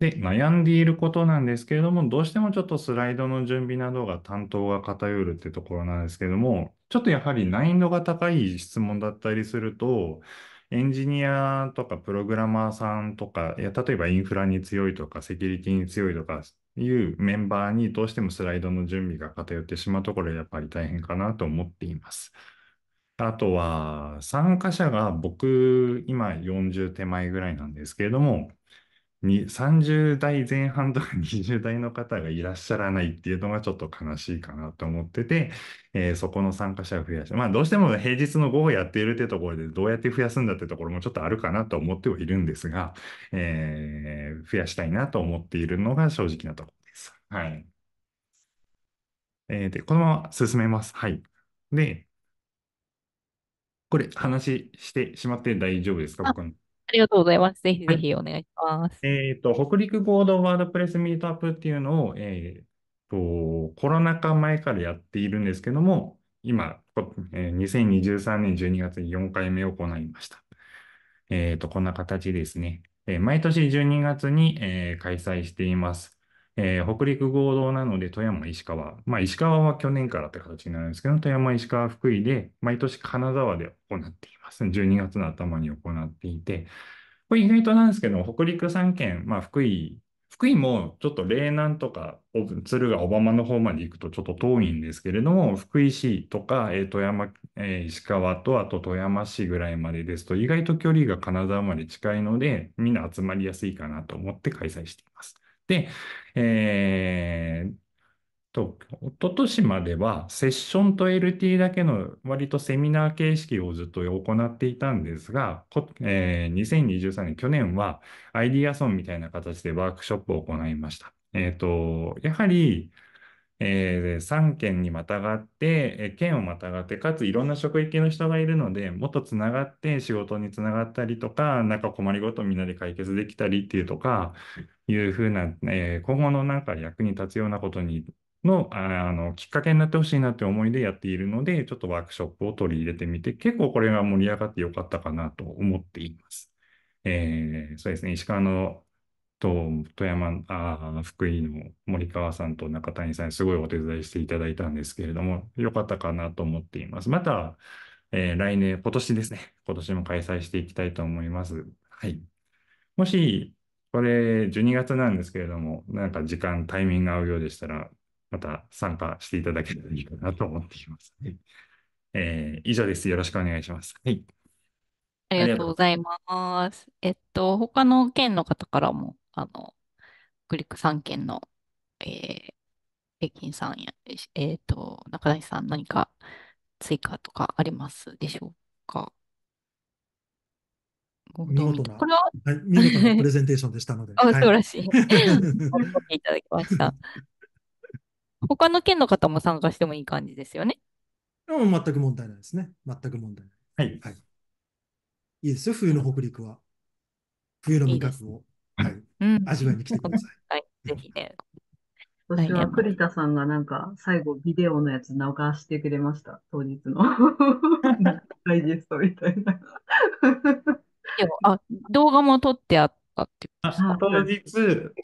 で、悩んでいることなんですけれども、どうしてもちょっとスライドの準備などが担当が偏るってところなんですけども、ちょっとやはり難易度が高い質問だったりすると、エンジニアとかプログラマーさんとか、いや例えばインフラに強いとか、セキュリティに強いとか、いうメンバーにどうしてもスライドの準備が偏ってしまうところやっぱり大変かなと思っています。あとは参加者が僕今40手前ぐらいなんですけれどもに30代前半とか20 代の方がいらっしゃらないっていうのがちょっと悲しいかなと思ってて、えー、そこの参加者を増やして、まあどうしても平日の午後やっているってところでどうやって増やすんだってところもちょっとあるかなと思ってはいるんですが、えー、増やしたいなと思っているのが正直なところです。はい。えー、で、このまま進めます。はい。で、これ話してしまって大丈夫ですか僕ありがとうございます。ぜひぜひお願いします。えっと、北陸合同ワードプレスミートアップっていうのを、えっと、コロナ禍前からやっているんですけども、今、えー、2023年12月に4回目を行いました。えっと、こんな形ですね。えー、毎年12月に、えー、開催しています。えー、北陸合同なので富山、石川、まあ、石川は去年からって形になるんですけど、富山、石川、福井で毎年金沢で行っています。12月の頭に行っていて、これ意外となんですけど、北陸3県、まあ、福井、福井もちょっと嶺南とか鶴が小浜の方まで行くとちょっと遠いんですけれども、福井市とか、えー、富山、えー、石川とあと富山市ぐらいまでですと、意外と距離が金沢まで近いので、みんな集まりやすいかなと思って開催しています。で、えー、と、おととしまではセッションと LT だけの割とセミナー形式をずっと行っていたんですが、えー、2023年、去年はアイディアソンみたいな形でワークショップを行いました。えっ、ー、と、やはり、えー、3県にまたがって、県をまたがって、かついろんな職域の人がいるので、もっとつながって仕事につながったりとか、なんか困りごとみんなで解決できたりっていうとか、いうふうな、えー、今後のなんか役に立つようなことにのあのきっかけになってほしいなって思いでやっているので、ちょっとワークショップを取り入れてみて、結構これが盛り上がってよかったかなと思っています。えー、そうですね、石川のと富山あ福井の森川さんと中谷さんにすごいお手伝いしていただいたんですけれども、よかったかなと思っています。また、えー、来年、今年ですね、今年も開催していきたいと思います。はい。もし、これ12月なんですけれども、なんか時間、タイミング合うようでしたら、また参加していただければいいかなと思っています。はい、えー、以上です。よろしくお願いします。はい。ありがとうございます。えっと、他の県の方からも、あの、クリック3県の、えー、北京さんや、えっ、ー、と、中谷さん、何か追加とかありますでしょうか見事な、これは、はい、見事なプレゼンテーションでしたので。あ、そう素晴らしい。いただきました。他の県の方も参加してもいい感じですよね。うん、全く問題ないですね。全く問題ない。はい。はい、いいですよ、冬の北陸は。冬の味覚をはい、味わいに来てください。はい、ぜひね。私は栗田さんがなんか最後ビデオのやつ流してくれました。当日の。ダイジェストみたいな。あ、動画も撮ってあったって当日、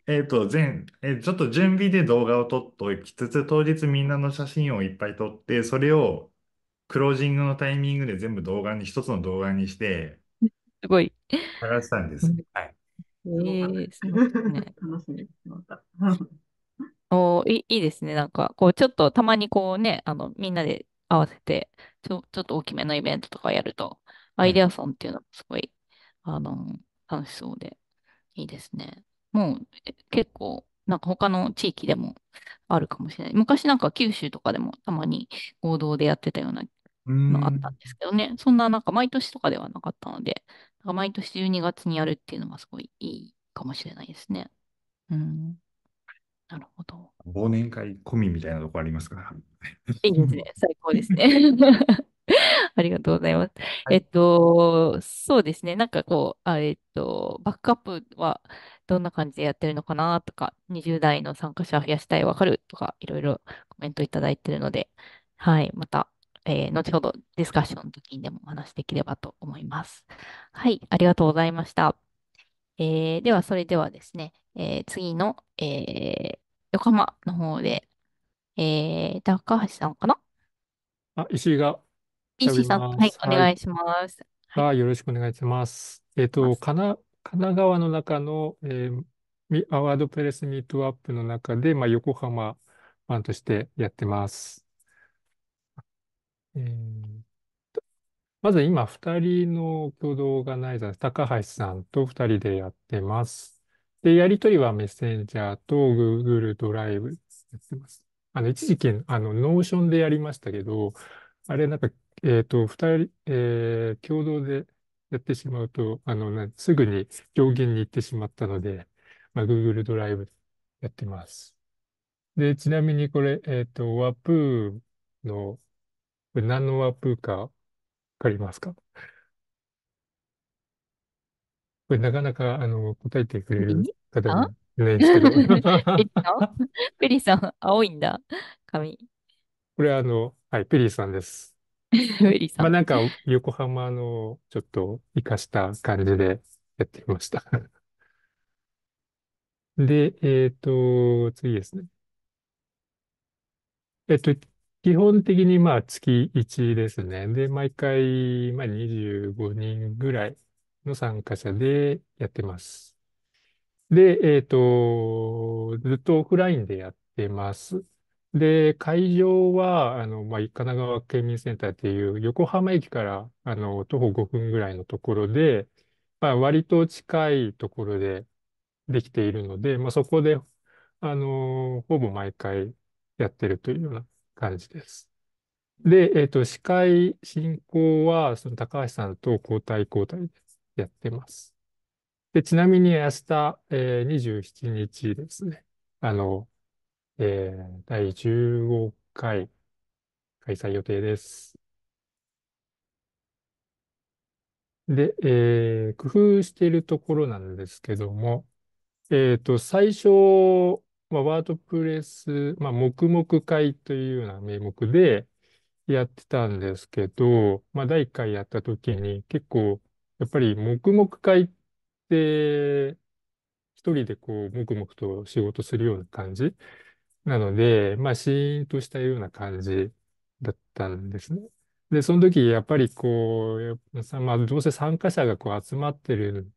えっ、ー、と、前、えー、ちょっと準備で動画を撮っときつつ、当日みんなの写真をいっぱい撮って、それをクロージングのタイミングで全部動画に、一つの動画にして、すごい。探したんです。はい。えー、すごいね。楽しみです、また。おい、いいですね。なんか、こう、ちょっとたまにこうね、あの、みんなで合わせて、ちょ、ちょっと大きめのイベントとかやると、アイデアソンっていうのもすごいあの、楽しそうで、いいですね。もう、結構、なんか他の地域でもあるかもしれない。昔なんか九州とかでもたまに合同でやってたようなのがのあったんですけどね。そんななんか毎年とかではなかったので、なんか毎年12月にやるっていうのがすごいいいかもしれないですね。うん。なるほど。忘年会込みみたいなとこありますから。いいですね。最高ですね。ありがとうございます。えっと、そうですね。なんかこう、あ、えっと、バックアップはどんな感じでやってるのかなとか、20代の参加者増やしたい、わかるとか、いろいろコメントいただいてるので、はい、また、えー後ほどディスカッションの時にでもお話しできればと思います。はい、ありがとうございました。えーでは、それではですね、えー次の、えー横浜の方で、えー高橋さんかなあ、石井が石さん、はい、お願い。します。はい。あ、よろしくお願いします。えっと、神奈、神奈川の中の、えーみワードプレスミートアップの中で、まあ、横浜ンとしてやってます。えーまず今、二人の共同オーガナイザー、高橋さんと二人でやってます。で、やりとりはメッセンジャーと Google ドライブやってます。あの、一時期、あの、ノーションでやりましたけど、あれなんかえっと、二人、えー共同でやってしまうと、あの、すぐに上限に行ってしまったので、まあ、Google ドライブでやってます。で、ちなみにこれ、えっと、ワプーの、これ何のワプーかわかりますかこれなかなか、あの、答えてくれる方がいないんですけど、ペリさんさん、青いんだ、髪。これあの、はい、ペリーさんです。ウェリーさまあなんか横浜のちょっと生かした感じでやってみました。で、えっと、次ですね。えっと、基本的にまあ月1ですね。で、毎回まあ25人ぐらいの参加者でやってます。で、えっと、ずっとオフラインでやってます。で、会場は、あの、まあ、神奈川県民センターっていう横浜駅からあの徒歩5分ぐらいのところで、まあ、割と近いところでできているので、まあ、そこで、あの、ほぼ毎回やってるというような感じです。で、えっと、司会進行は、その高橋さんと交代交代でやってます。で、ちなみに明日、えー、27日ですね。あの、えー、第15回開催予定です。で、えー、工夫しているところなんですけども、えっと、最初、まあ、ワードプレス、まあ、黙々会というような名目でやってたんですけど、まあ、第1回やった時に結構、やっぱり黙々会って、一人でこう、黙々と仕事するような感じなので、まあ、シーンとしたような感じだったんですね。で、その時、やっぱりこう、まあ、どうせ参加者がこう集まってる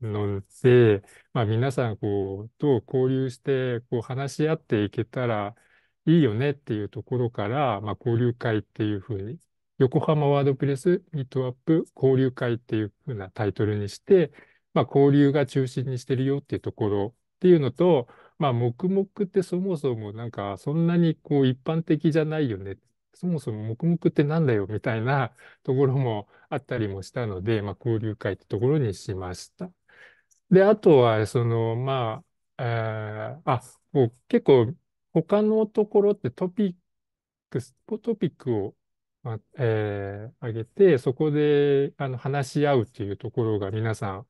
ので、まあ、皆さんこう、と交流して、こう、話し合っていけたらいいよねっていうところから、まあ、交流会っていうふうに、横浜ワードプレスミートアップ交流会っていうふうなタイトルにして、まあ、交流が中心にしてるよっていうところっていうのと、まあ、黙々ってそもそもなんか、そんなにこう一般的じゃないよね。そもそも黙々ってなんだよみたいなところもあったりもしたので、まあ、交流会ってところにしました。で、あとは、その、まあ、えー、あ、もう結構、他のところってトピックス、トピックを、まえー、上げて、そこであの話し合うっていうところが皆さん、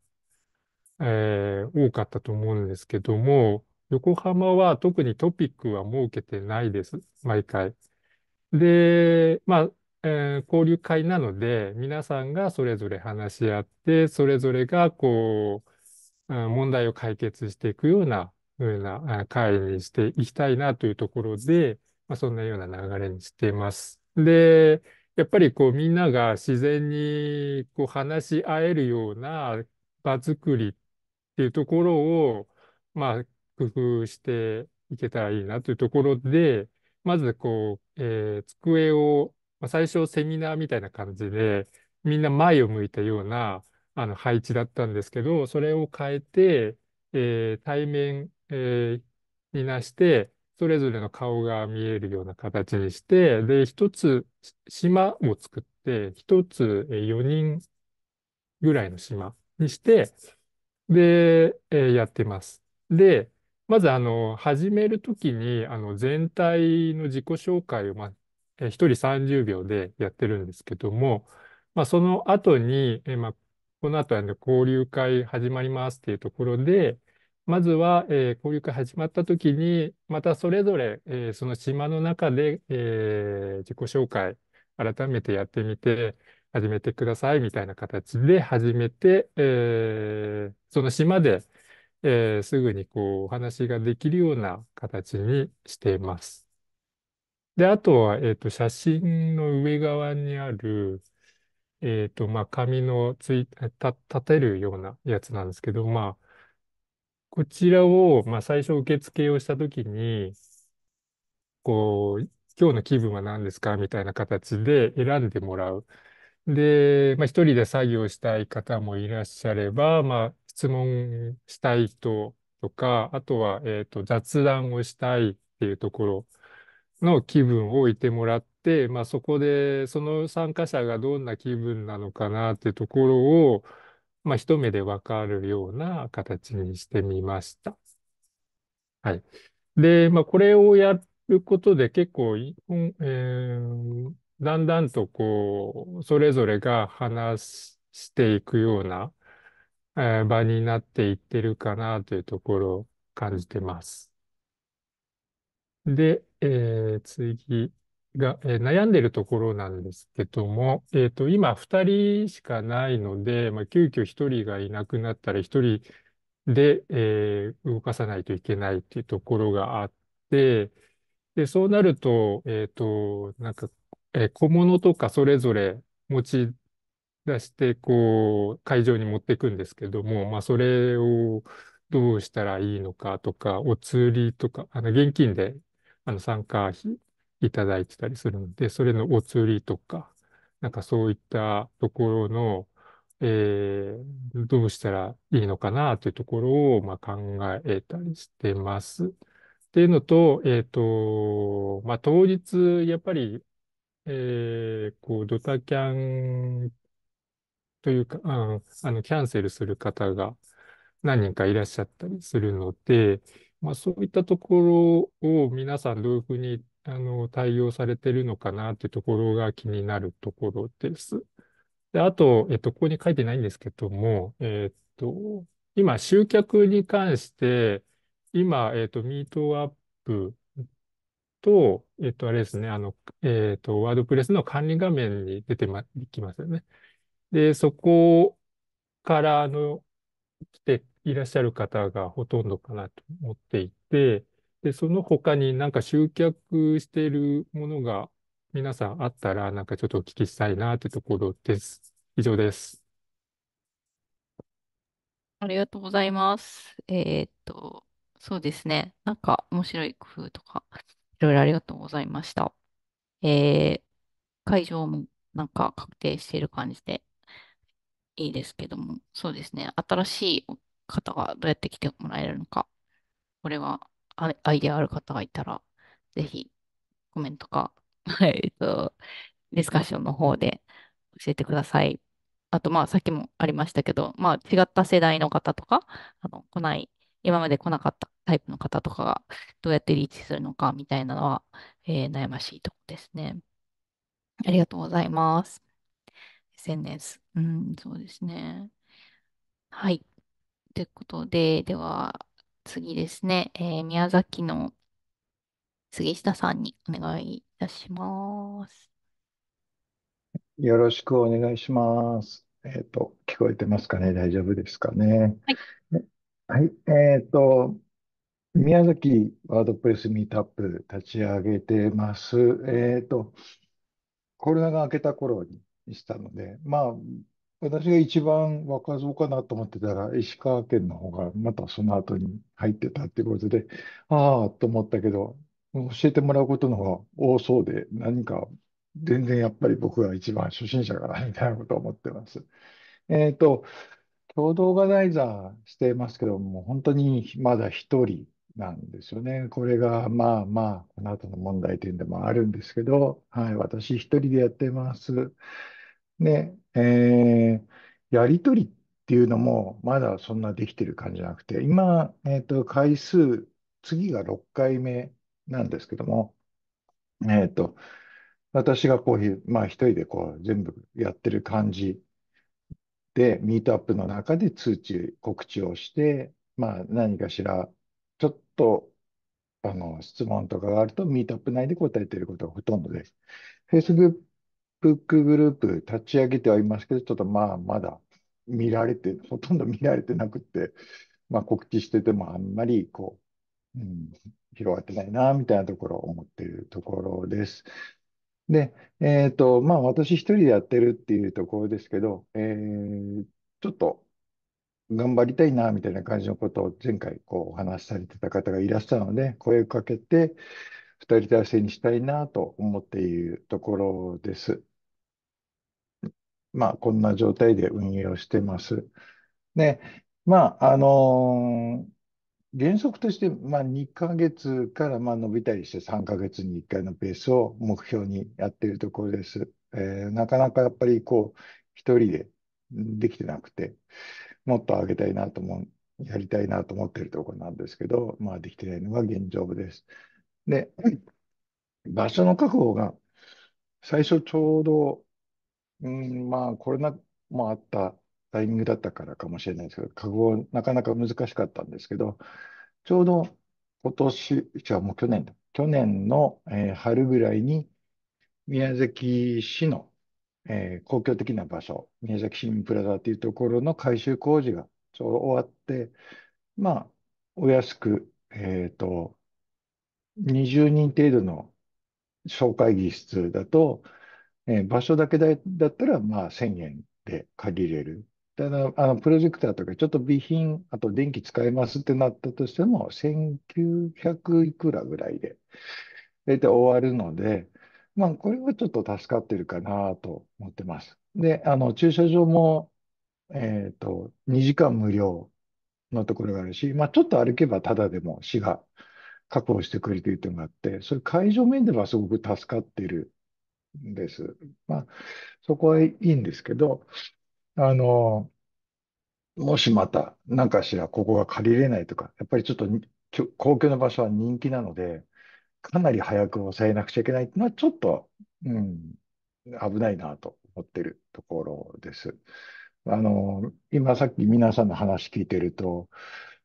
えー、多かったと思うんですけども、横浜は特にトピックは設けてないです、毎回。で、まあ、えー交流会なので、皆さんがそれぞれ話し合って、それぞれがこう、うん問題を解決していくような、ようなあ会にしていきたいなというところで、まあ、そんなような流れにしています。で、やっぱりこうみんなが自然にこう話し合えるような場作りっていうところを、まあ、工夫していけたらいいなというところで、まずこう、えー、机を、まあ、最初セミナーみたいな感じで、みんな前を向いたようなあの配置だったんですけど、それを変えて、えー、対面、えー、になして、それぞれの顔が見えるような形にして、で、一つ島を作って、一つ4人ぐらいの島にして、で、えー、やってます。で、まず、あの、始めるときに、あの、全体の自己紹介を、まあ、え一人30秒でやってるんですけども、まあ、その後に、えまあ、この後は、ね、交流会始まりますっていうところで、まずは、えー交流会始まったときに、またそれぞれ、えーその島の中で、えー自己紹介、改めてやってみて、始めてくださいみたいな形で始めて、えーその島で、えー、すぐにこうお話ができるような形にしています。で、あとは、えっと、写真の上側にある、えっと、まあ、紙のつい、た、立てるようなやつなんですけど、まあ、こちらを、まあ、最初受付をしたときに、こう、今日の気分は何ですかみたいな形で選んでもらう。で、まあ、一人で作業したい方もいらっしゃれば、まあ、質問したい人とか、あとは、えっと、雑談をしたいっていうところの気分を置いてもらって、まあ、そこで、その参加者がどんな気分なのかなっていうところを、まあ、一目でわかるような形にしてみました。はい。で、まあ、これをやることで結構、いえーだんだんとこう、それぞれが話していくような、えー、場になっていってるかなというところを感じてます。で、えー、次が、えー、悩んでるところなんですけども、えっ、ー、と、今2人しかないので、まあ、急遽1人がいなくなったら1人で、えー、動かさないといけないというところがあって、で、そうなると、えっ、ー、と、なんかえ小物とかそれぞれ持ち出して、こう、会場に持っていくんですけども、まあ、それをどうしたらいいのかとか、お釣りとか、あの、現金で、あの、参加費いただいてたりするので、それのお釣りとか、なんかそういったところの、えー、どうしたらいいのかなというところを、まあ、考えたりしてます。っていうのと、えっ、ー、と、まあ、当日、やっぱりえー、こう、ドタキャンというか、ああの、キャンセルする方が何人かいらっしゃったりするので、まあ、そういったところを皆さんどういうふうにあの対応されてるのかなっていうところが気になるところです。で、あと、えっと、ここに書いてないんですけども、えっと、今、集客に関して、今、えっと、ミートアップと、えっと、あれですね、あの、えっと、ワードプレスの管理画面に出てま、きますよね。で、そこから、あの、来ていらっしゃる方がほとんどかなと思っていて、で、その他になんか集客しているものが皆さんあったら、なんかちょっとお聞きしたいなってところです。以上です。ありがとうございます。えーっと、そうですね。なんか面白い工夫とかいろいろありがとうございました。えー、会場もなんか確定している感じでいいですけども、そうですね。新しい方がどうやって来てもらえるのか、これはアアイデアある方がいたら、ぜひコメントか、えっと、ディスカッションの方で教えてください。あと、まあ、さっきもありましたけど、まあ、違った世代の方とか、あの、来ない、今まで来なかったタイプの方とかがどうやってリーチするのかみたいなのは、えー、悩ましいとこですね。ありがとうございます。SNS。うん、そうですね。はい。ということで、では次ですね、えー、宮崎の杉下さんにお願いいたします。よろしくお願いします。えっと、聞こえてますかね大丈夫ですかね。はい。はい、えっと、宮崎ワードプレスミートアップ立ち上げてます。えっと、コロナが明けた頃にしたので、まあ、私が一番若造かなと思ってたら、石川県の方がまたその後に入ってたってことで、ああと思ったけど、教えてもらうことの方が多そうで、何か全然やっぱり僕が一番初心者かなみたいなことを思ってます。えっと、共同オーガナイザーしてますけども、本当にまだ一人なんですよね。これが、まあまあ、このたの問題点でもあるんですけど、はい、私一人でやってます。ね、えー、やりとりっていうのも、まだそんなできてる感じじゃなくて、今、えっと、回数、次が6回目なんですけども、えっと、私がこういう、まあ一人でこう全部やってる感じで、ミートアップの中で通知、告知をして、まあ何かしら、と、あの、質問とかがあると、ミートアップ内で答えていることがほとんどです。Facebook グループ立ち上げてはいますけど、ちょっとまあ、まだ見られて、ほとんど見られてなくて、まあ、告知しててもあんまり、こう、うん、広がってないな、みたいなところを思っているところです。で、えっと、まあ、私一人でやってるっていうところですけど、えー、ちょっと、頑張りたいな、みたいな感じのことを前回こうお話しされてた方がいらっしゃるので、声をかけて、二人体制にしたいなと思っているところです。まあ、こんな状態で運営をしてます。まあ、あのー、原則として、まあ、2ヶ月からまあ伸びたりして3ヶ月に1回のペースを目標にやっているところです。えー、なかなかやっぱりこう、一人でできてなくて、もっと上げたいなと思う、やりたいなと思ってるところなんですけど、まあ、できてないのが現状です。で、場所の確保が、最初ちょうど、うん、まあ、コロナもあったタイミングだったからかもしれないですけど、確保なかなか難しかったんですけど、ちょうど今年、じゃあもう去年去年の、えー、春ぐらいに、宮崎市のえー、公共的な場所、宮崎市民プラザというところの改修工事がちょうど終わって、まあ、お安く、えっ、ー、と、20人程度の小会議室だと、えー、場所だけだだったら、まあ、1000円で借りれる。ただ、あの、プロジェクターとか、ちょっと備品、あと電気使えますってなったとしても、1900いくらぐらいで、大体終わるので、まあ、これはちょっと助かってるかなと思ってます。で、あの、駐車場も、えっと、2時間無料のところがあるし、まあ、ちょっと歩けばただでも市が確保してくれているというのがあって、それ会場面ではすごく助かってるんです。まあ、そこはいいんですけど、あの、もしまた、何かしら、ここが借りれないとか、やっぱりちょっと公共の場所は人気なので、かなり早く抑えなくちゃいけないっていうのは、ちょっと、うん、危ないなと思ってるところです。あの、今さっき皆さんの話聞いてると、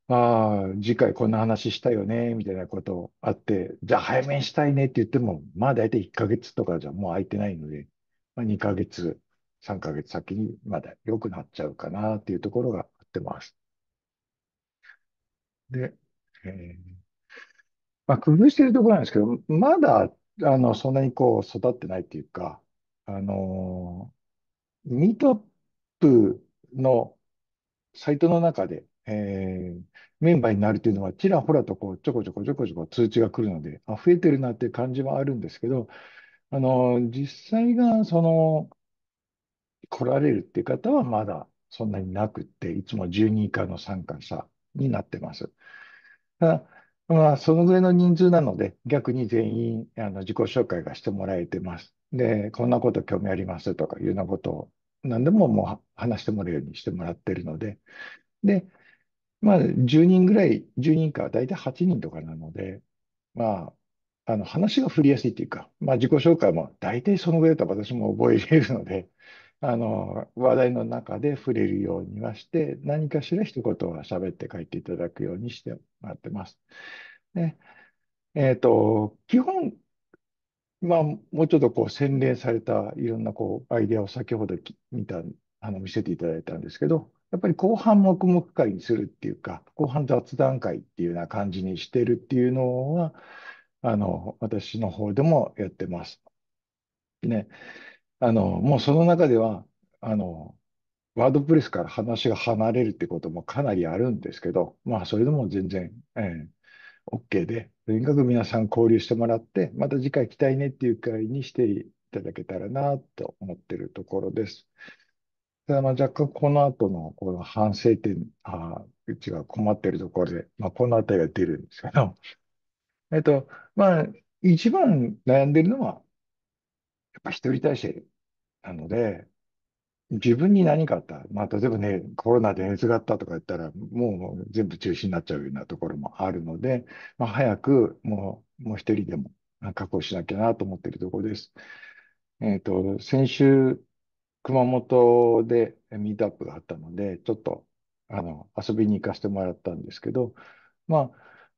ああ、次回こんな話したよね、みたいなことあって、じゃあ早めにしたいねって言っても、まあ大体1ヶ月とかじゃもう空いてないので、まあ、2ヶ月、3ヶ月先にまだ良くなっちゃうかなっていうところがあってます。で、えーまあ、工夫してるところなんですけど、まだ、あの、そんなにこう、育ってないっていうか、あのーミートアップのサイトの中で、えーメンバーになるというのは、ちらほらとこう、ちょこちょこちょこちょこ通知が来るので、あ、増えてるなっていう感じはあるんですけど、あのー実際が、その、来られるっていう方はまだそんなになくって、いつも10人以下の参加者になってます。ただまあ、そのぐらいの人数なので、逆に全員、あの、自己紹介がしてもらえてます。で、こんなこと興味ありますとかいうようなことを、何でももう話してもらうようにしてもらってるので、で、まあ、10人ぐらい、10人か、だいたい8人とかなので、まあ、あの、話が振りやすいっていうか、まあ、自己紹介も大体そのぐらいだと私も覚えれるので、あの、話題の中で触れるようにはして、何かしら一言は喋って書いていただくようにしてもらってます。ね。えっと、基本、まあ、もうちょっとこう洗練されたいろんなこうアイデアを先ほど見た、あの、見せていただいたんですけど、やっぱり後半黙々会にするっていうか、後半雑談会っていうような感じにしてるっていうのは、あの、私の方でもやってます。ね。あの、もうその中では、あの、ワードプレスから話が離れるってこともかなりあるんですけど、まあ、それでも全然、えー、OK で、とにかく皆さん交流してもらって、また次回来たいねっていう会にしていただけたらなと思ってるところです。ただ、まあ、若干この後のこの反省点、あ、うちが困ってるところで、まあ、この辺りが出るんですけど、えっと、まあ、一番悩んでるのは、やっぱ一人体制なので、自分に何かあった。まあ、例えばね、コロナで熱があったとか言ったら、もう全部中止になっちゃうようなところもあるので、まあ、早くもう、もう一人でも確保しなきゃなと思っているところです。えっと、先週、熊本でミートアップがあったので、ちょっと、あの、遊びに行かせてもらったんですけど、ま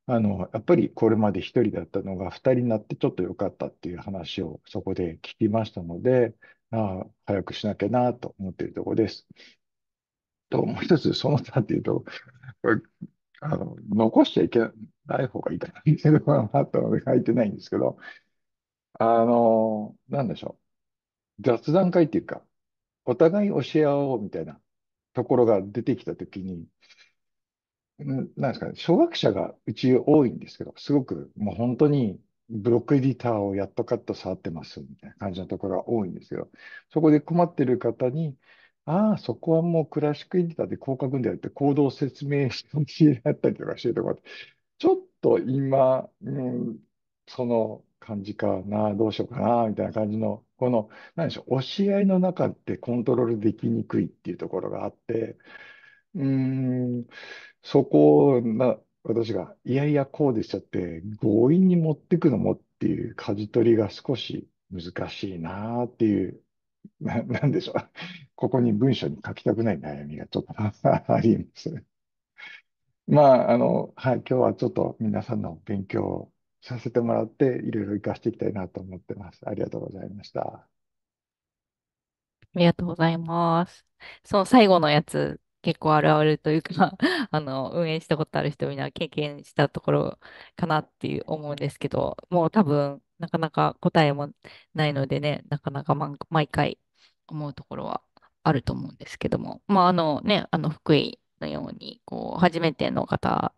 あ、あの、やっぱりこれまで一人だったのが二人になってちょっと良かったっていう話をそこで聞きましたので、ああ、早くしなきゃなと思っているところです。と、もう一つ、その他っていうと、あの、残しちゃいけない方がいいかなっていうのがあっの書いてないんですけど、あの、なんでしょう。雑談会っていうか、お互い教え合おうみたいなところが出てきたときに、んなんですかね、小学者がうち多いんですけど、すごくもう本当にブロックエディターをやっとカット触ってますみたいな感じのところが多いんですよ。そこで困ってる方に、ああ、そこはもうクラシックエディターで広角でやって行動説明書になったりとかしてるところちょっと今、うん、その感じかな、どうしようかな、みたいな感じの、この、何でしょう、押し合いの中ってコントロールできにくいっていうところがあって、うーん、そこをな、私が、いやいや、こうでしちゃって、強引に持っていくのもっていう舵取りが少し難しいなっていう、な、んでしょう。ここに文章に書きたくない悩みがちょっとあります。まあ、あの、はい、今日はちょっと皆さんの勉強をさせてもらって、いろいろ活かしていきたいなと思ってます。ありがとうございました。ありがとうございます。その最後のやつ、結構あるあるというか あの、運営したことある人みんな経験したところかなっていう思うんですけど、もう多分、なかなか答えもないのでね、なかなか毎回思うところはあると思うんですけども、まあ、あのね、あの、福井のように、こう、初めての方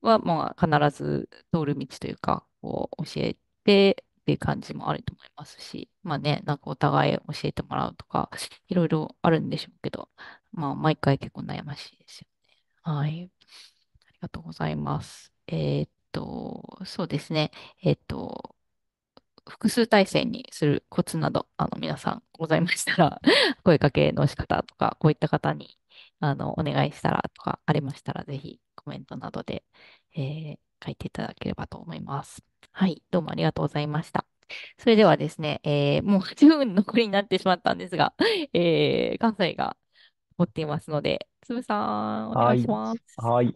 は、まあ、必ず通る道というか、こう、教えて、っていう感じもあると思いますし、まあね、なんかお互い教えてもらうとか、いろいろあるんでしょうけど、まあ、毎回結構悩ましいですよね。はい。ありがとうございます。えーっと、そうですね。えーっと、複数体制にするコツなど、あの、皆さんございましたら、声かけの仕方とか、こういった方に、あの、お願いしたらとか、ありましたら、ぜひコメントなどで、えー書いていただければと思います。はい、どうもありがとうございました。それではですね、えー、もう8分残りになってしまったんですが、えー、関西が持っていますので、つぶさん、お願いします。はい。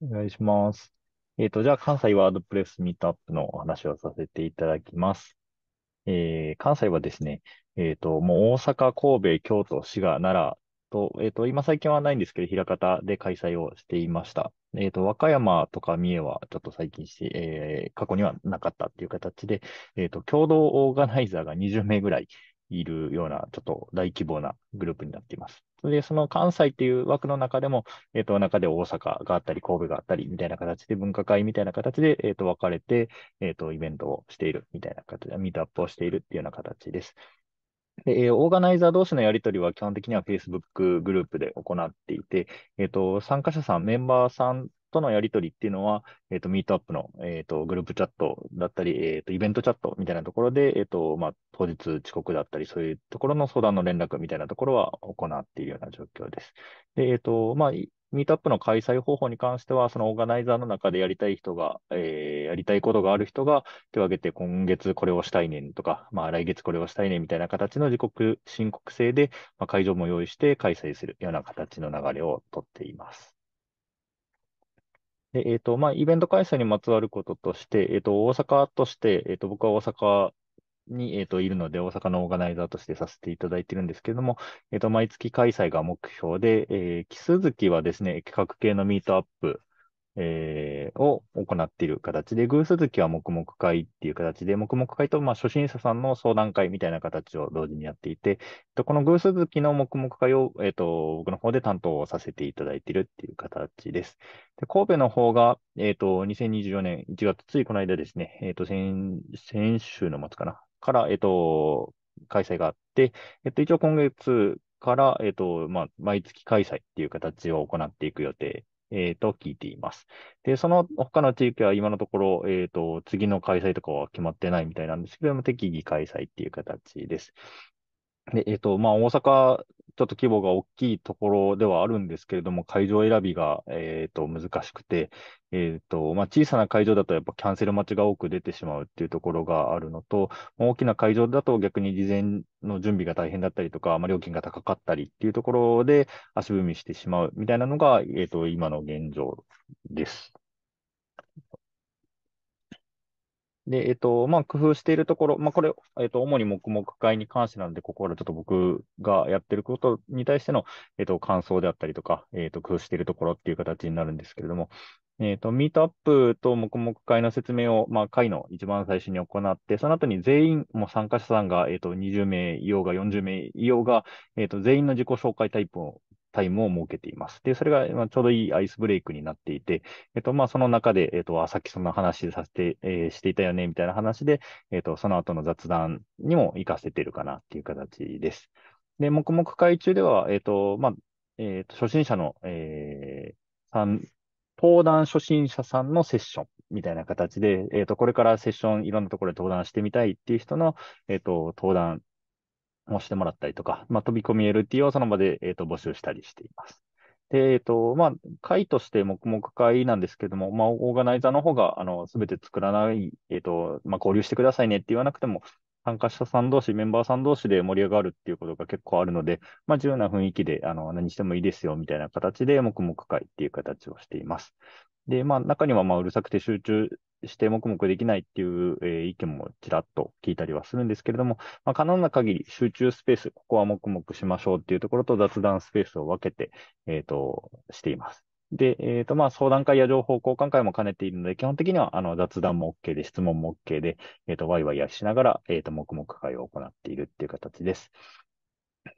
お願いします。えっと、じゃあ、関西ワードプレスミートアップのお話をさせていただきます。えー、関西はですね、えっと、もう大阪、神戸、京都、滋賀、奈良と、えっと、今最近はないんですけど、枚方で開催をしていました。えっと、和歌山とか三重はちょっと最近して、えー、過去にはなかったっていう形で、えっと、共同オーガナイザーが20名ぐらいいるような、ちょっと大規模なグループになっています。で、その関西っていう枠の中でも、えっ、ー、と、中で大阪があったり、神戸があったり、みたいな形で、分科会みたいな形で、えっ、ー、と、分かれて、えっ、ー、と、イベントをしているみたいな形で、ミートアップをしているっていうような形です。えー、オーガナイザー同士のやり取りは基本的には Facebook グループで行っていて、えっと、参加者さん、メンバーさんとのやり取りっていうのは、えっ、と、ミートアップの、えっ、と、グループチャットだったり、えっ、と、イベントチャットみたいなところで、えっ、と、まあ、当日遅刻だったり、そういうところの相談の連絡みたいなところは行っているような状況です。で、えっ、と、まあ、ミートアップの開催方法に関しては、そのオーガナイザーの中でやりたい人が、えー、やりたいことがある人が手を挙げて、今月これをしたいねんとか、まあ、来月これをしたいねんみたいな形の時刻申告制で、まあ、会場も用意して開催するような形の流れをとっています。えー、と、まあ、イベント開催にまつわることとして、えー、と、大阪として、えー、と、僕は大阪に、えーと、いるので、大阪のオーガナイザーとしてさせていただいているんですけれども、えーと、毎月開催が目標で、えー、木鈴木はですね、企画系のミートアップ、えー、を行っている形で、偶ズキは黙々会っていう形で、黙々会と、まあ、初心者さんの相談会みたいな形を同時にやっていて、とこの偶ズキの黙々会を、えーと、僕の方で担当させていただいているっていう形です。で神戸の方が、えーと、2024年1月、ついこの間ですね、えーと、先、先週の末かな、から、えっと、開催があって、えっと、一応今月から、えっと、まあ、毎月開催っていう形を行っていく予定、えっ、と、聞いています。で、その他の地域は今のところ、えっ、と、次の開催とかは決まってないみたいなんですけども、適宜開催っていう形です。で、えっ、と、まあ、大阪、ちょっと規模が大きいところではあるんですけれども、会場選びが、えっ、と、難しくて、えっ、と、まあ、小さな会場だとやっぱキャンセル待ちが多く出てしまうっていうところがあるのと、大きな会場だと逆に事前の準備が大変だったりとか、まあ、料金が高かったりっていうところで足踏みしてしまうみたいなのが、えっ、と、今の現状です。で、えっと、まあ、工夫しているところ、まあ、これ、えっと、主に黙々会に関してなんで、ここからちょっと僕がやってることに対しての、えっと、感想であったりとか、えっと、工夫しているところっていう形になるんですけれども、えっ、と、ミートアップと黙々会の説明を、まあ、会の一番最初に行って、その後に全員、もう参加者さんが、えっ、と、20名いようが40名いようが、えっ、と、全員の自己紹介タイプをタイムを設けています。で、それが、まちょうどいいアイスブレイクになっていて、えっと、まあ、その中で、えっと、あ、さっきその話させて、えー、していたよね、みたいな話で、えっと、その後の雑談にも活かせてるかなっていう形です。で、黙々会中では、えっと、まあ、えっと、初心者の、えー、ん、登壇初心者さんのセッションみたいな形で、えっ、ー、と、これからセッションいろんなところで登壇してみたいっていう人の、えっ、ー、と、登壇をしてもらったりとか、まあ、飛び込み LT をその場で、えーと、と募集したりしています。で、えっ、ー、と、まあ、会として黙々会なんですけども、まあ、オーガナイザーの方が、あの、すべて作らない、えっ、ー、と、まあ、交流してくださいねって言わなくても、参加者さん同士、メンバーさん同士で盛り上がるっていうことが結構あるので、まあ、自由な雰囲気で、あの、何してもいいですよ、みたいな形で、黙々会っていう形をしています。で、まあ、中には、まあ、うるさくて集中して黙々できないっていう、えー、意見もちらっと聞いたりはするんですけれども、まあ、可能な限り集中スペース、ここは黙々しましょうっていうところと雑談スペースを分けて、えっ、ー、と、しています。で、えっ、ー、と、まあ、相談会や情報交換会も兼ねているので、基本的には、あの、雑談も OK で、質問も OK で、えっ、ー、と、ワイワイやしながら、えっ、ー、と、黙々会を行っているっていう形です。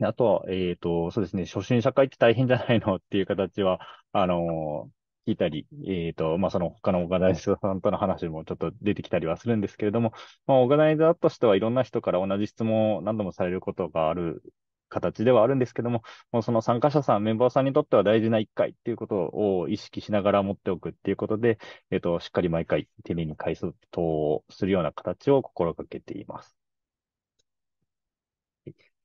あとは、えっ、と、そうですね、初心者会って大変じゃないのっていう形は、あの聞いたり、えっ、ー、と、まあ、その他のオーガナイザーさんとの話もちょっと出てきたりはするんですけれども、まあ、オーガナイザーとしてはいろんな人から同じ質問を何度もされることがある形ではあるんですけども、もうその参加者さん、メンバーさんにとっては大事な1回っていうことを意識しながら持っておくっていうことで、えっ、ー、と、しっかり毎回丁寧に回答をするような形を心がけています。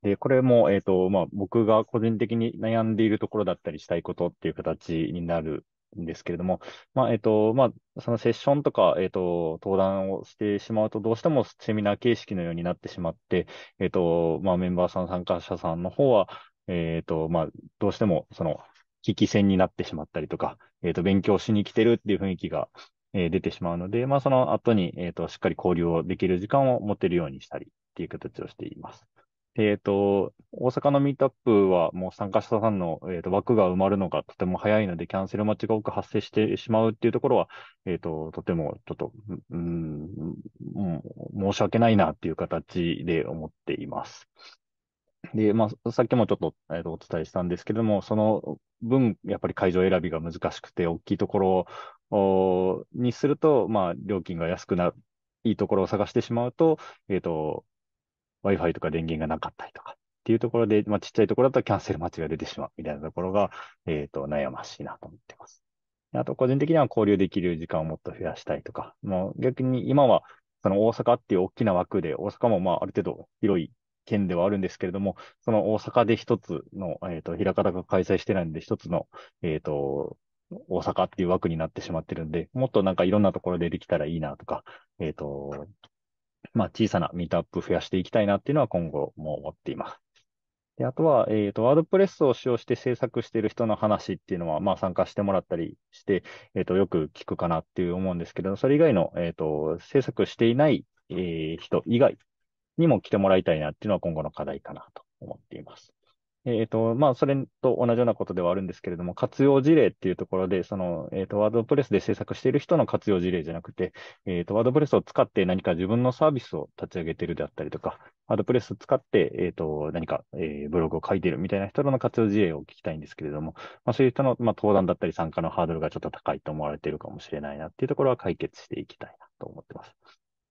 で、これも、えっ、ー、と、まあ、僕が個人的に悩んでいるところだったりしたいことっていう形になるんですけれども、まあ、えっと、まあ、そのセッションとか、えっと、登壇をしてしまうと、どうしてもセミナー形式のようになってしまって、えっと、まあ、メンバーさん、参加者さんの方は、えっと、まあ、どうしても、その、危機戦になってしまったりとか、えっと、勉強しに来てるっていう雰囲気が、えー、出てしまうので、まあ、その後に、えっと、しっかり交流をできる時間を持てるようにしたりっていう形をしています。えっと、大阪のミートアップはもう参加者さんの、えっと枠が埋まるのがとても早いので、キャンセル待ちが多く発生してしまうっていうところは、えっ、と、とてもちょっと、うん、申し訳ないなっていう形で思っています。で、まあ、さっきもちょっと、えっとお伝えしたんですけども、その分、やっぱり会場選びが難しくて、大きいところにすると、まあ、料金が安くな、いいところを探してしまうと、えっ、と、Wi-Fi とか電源がなかったりとかっていうところで、まあ、ちっちゃいところだとキャンセル待ちが出てしまうみたいなところが、えっ、ー、と、悩ましいなと思ってます。あと、個人的には交流できる時間をもっと増やしたいとか、もう逆に今は、その大阪っていう大きな枠で、大阪もまあ、ある程度広い県ではあるんですけれども、その大阪で一つの、えっ、ー、と、平方が開催してないんで、一つの、えっ、ー、と、大阪っていう枠になってしまってるんで、もっとなんかいろんなところでできたらいいなとか、えっ、ー、と、まあ、小さなミートアップ増やしていきたいなっていうのは今後も思っています。で、あとは、えっ、ー、と、ワードプレスを使用して制作している人の話っていうのは、まあ、参加してもらったりして、えっ、ー、と、よく聞くかなっていう思うんですけど、それ以外の、えっ、ー、と、制作していない、え人以外にも来てもらいたいなっていうのは今後の課題かなと思っています。えっと、まあ、それと同じようなことではあるんですけれども、活用事例っていうところで、その、えっ、と、ワードプレスで制作している人の活用事例じゃなくて、えっ、と、ワードプレスを使って何か自分のサービスを立ち上げているであったりとか、ワードプレスを使って、えっ、と、何か、えブログを書いているみたいな人の活用事例を聞きたいんですけれども、まあ、そういう人の、まあ、登壇だったり参加のハードルがちょっと高いと思われているかもしれないなっていうところは解決していきたいなと思ってます。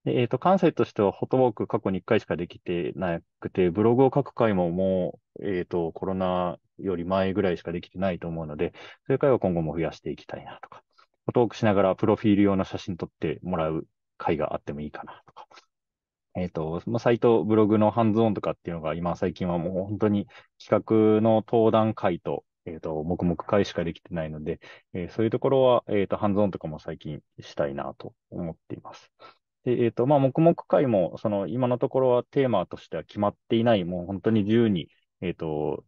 えっと、関西としてはフォトワーク過去に1回しかできてなくて、ブログを書く回ももう、えっと、コロナより前ぐらいしかできてないと思うので、そういう回は今後も増やしていきたいなとか、フォトワークしながらプロフィール用の写真撮ってもらう回があってもいいかなとか。えっ、と、まあ、サイト、ブログのハンズオンとかっていうのが今最近はもう本当に企画の登壇会と、えっ、と、黙々会しかできてないので、えー、そういうところは、えっ、と、ハンズオンとかも最近したいなと思っています。で、えっ、と、まあ、黙々会も、その、今のところはテーマとしては決まっていない、もう本当に自由に、えっ、と、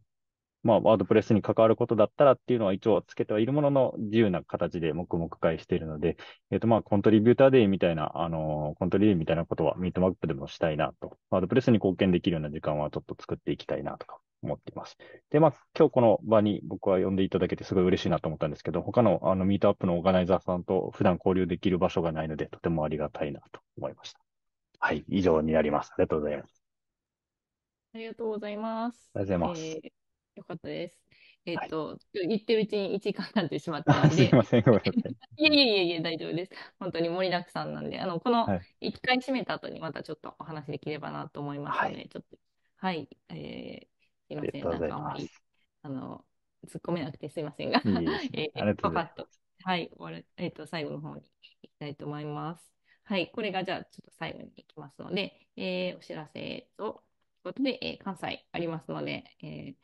まあ、ワードプレスに関わることだったらっていうのは一応つけてはいるものの、自由な形で黙々会しているので、えっ、と、まあ、コントリビューターデーみたいな、あのコントリビューみたいなことは、ミートマップでもしたいなと、ワードプレスに貢献できるような時間はちょっと作っていきたいなとか思っています。で、まあ、今日この場に僕は呼んでいただけてすごい嬉しいなと思ったんですけど、他のあのミートアップのオーガナイザーさんと普段交流できる場所がないので、とてもありがたいなと思いました。はい、以上になります。ありがとうございます。ありがとうございます。ありがとうございます。えー、よかったです。えっ、ー、と、はい、言ってるうちに1時間になってしまったので。すいません、ごめんなさい。いやいやいや大丈夫です。本当に盛りだくさんなんで、あの、この1回締めた後にまたちょっとお話できればなと思いますので、はい、ちょっと、はい、えー、すいません、なんかあまり、あの、突っ込めなくてすいませんが、いい えー、パパッと、はい、終わる、えっ、ー、と、最後の方に行きたいと思います。はい、これがじゃあ、ちょっと最後に行きますので、えー、お知らせと、ということで、えー、関西ありますので、えー、こ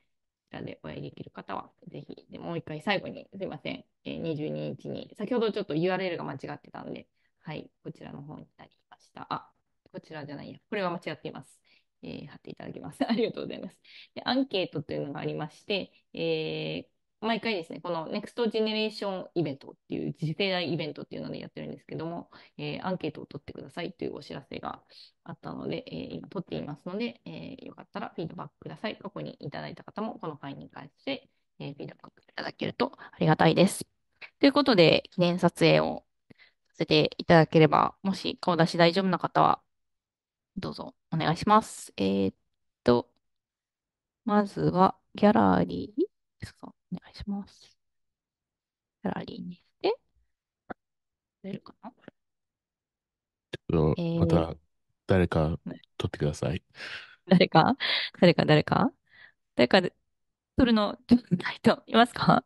ちらでお会いできる方は、ぜひ、でもう一回最後に、すいません、えー、22日に、先ほどちょっと URL が間違ってたんで、はい、こちらの方になりました。あ、こちらじゃないや、これは間違っています。えー、貼っていただきます。ありがとうございます。で、アンケートというのがありまして、えー、毎回ですね、この NEXT Generation イベントっていう次世代イベントっていうのでやってるんですけども、えー、アンケートを取ってくださいというお知らせがあったので、えー、今取っていますので、えー、よかったらフィードバックください。過去にいただいた方もこの会に関して、えー、フィードバックいただけるとありがたいです。ということで、記念撮影をさせていただければ、もし顔出し大丈夫な方は、どうぞ、お願いします。えーっと、まずは、ギャラリー、そうお願いします。ギャラリーにして、出るかなちょっえとまー、た誰か取ってください。誰か誰か誰か誰かで、取るの、ちょっとないと、いますか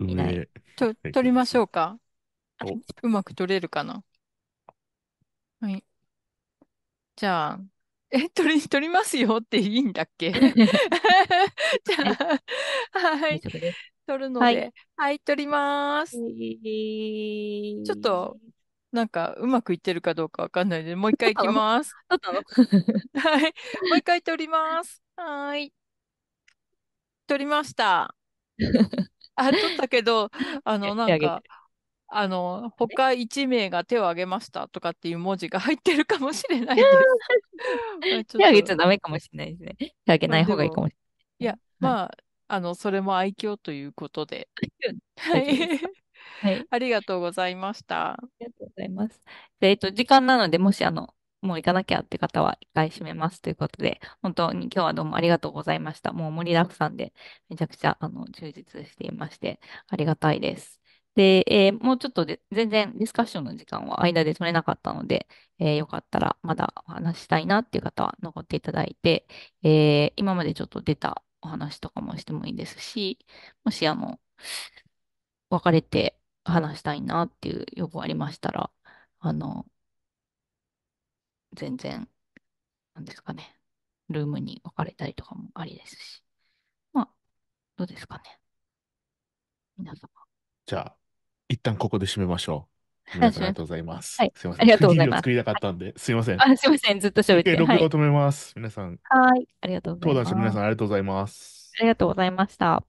いない。と、取りましょうか。お、うまく取れるかな。はい。じゃあ、え、取り、取りますよっていいんだっけ じゃあ、はい。取るので、はい、はい、取ります。ちょっと、なんか、うまくいってるかどうかわかんないので、もう一回いきます。はい。もう一回取ります。はい。取りました。あ、取ったけど、あの、なんか、あの、他1名が手を挙げましたとかっていう文字が入ってるかもしれないです。手挙げちゃダメかもしれないですね。手挙げない方がいいかもしれない。いや、まあ、あの、それも愛嬌ということで。はい。はい。ありがとうございました。ありがとうございます。えっと、時間なので、もし、あの、もう行かなきゃって方は一回閉めますということで、本当に今日はどうもありがとうございました。もう盛りだくさんで、めちゃくちゃ、あの、充実していまして、ありがたいです。で、えー、もうちょっとで、全然ディスカッションの時間は間で取れなかったので、えー、よかったらまだお話したいなっていう方は残っていただいて、えー、今までちょっと出たお話とかもしてもいいですし、もしあの、別れて話したいなっていう要望ありましたら、あの、全然、なんですかね、ルームに分かれたりとかもありですし、まあ、どうですかね。皆様。じゃあ、一旦ここで締めましょう。皆さんありがとうございます。はい。すみません。ありがとうございます。作りたかったんで、すみません。あ、すみません。ずっと喋って。録画を止めます。皆さん。はい。ありがとうございます。登壇者皆さんありがとうございます。ありがとうございました。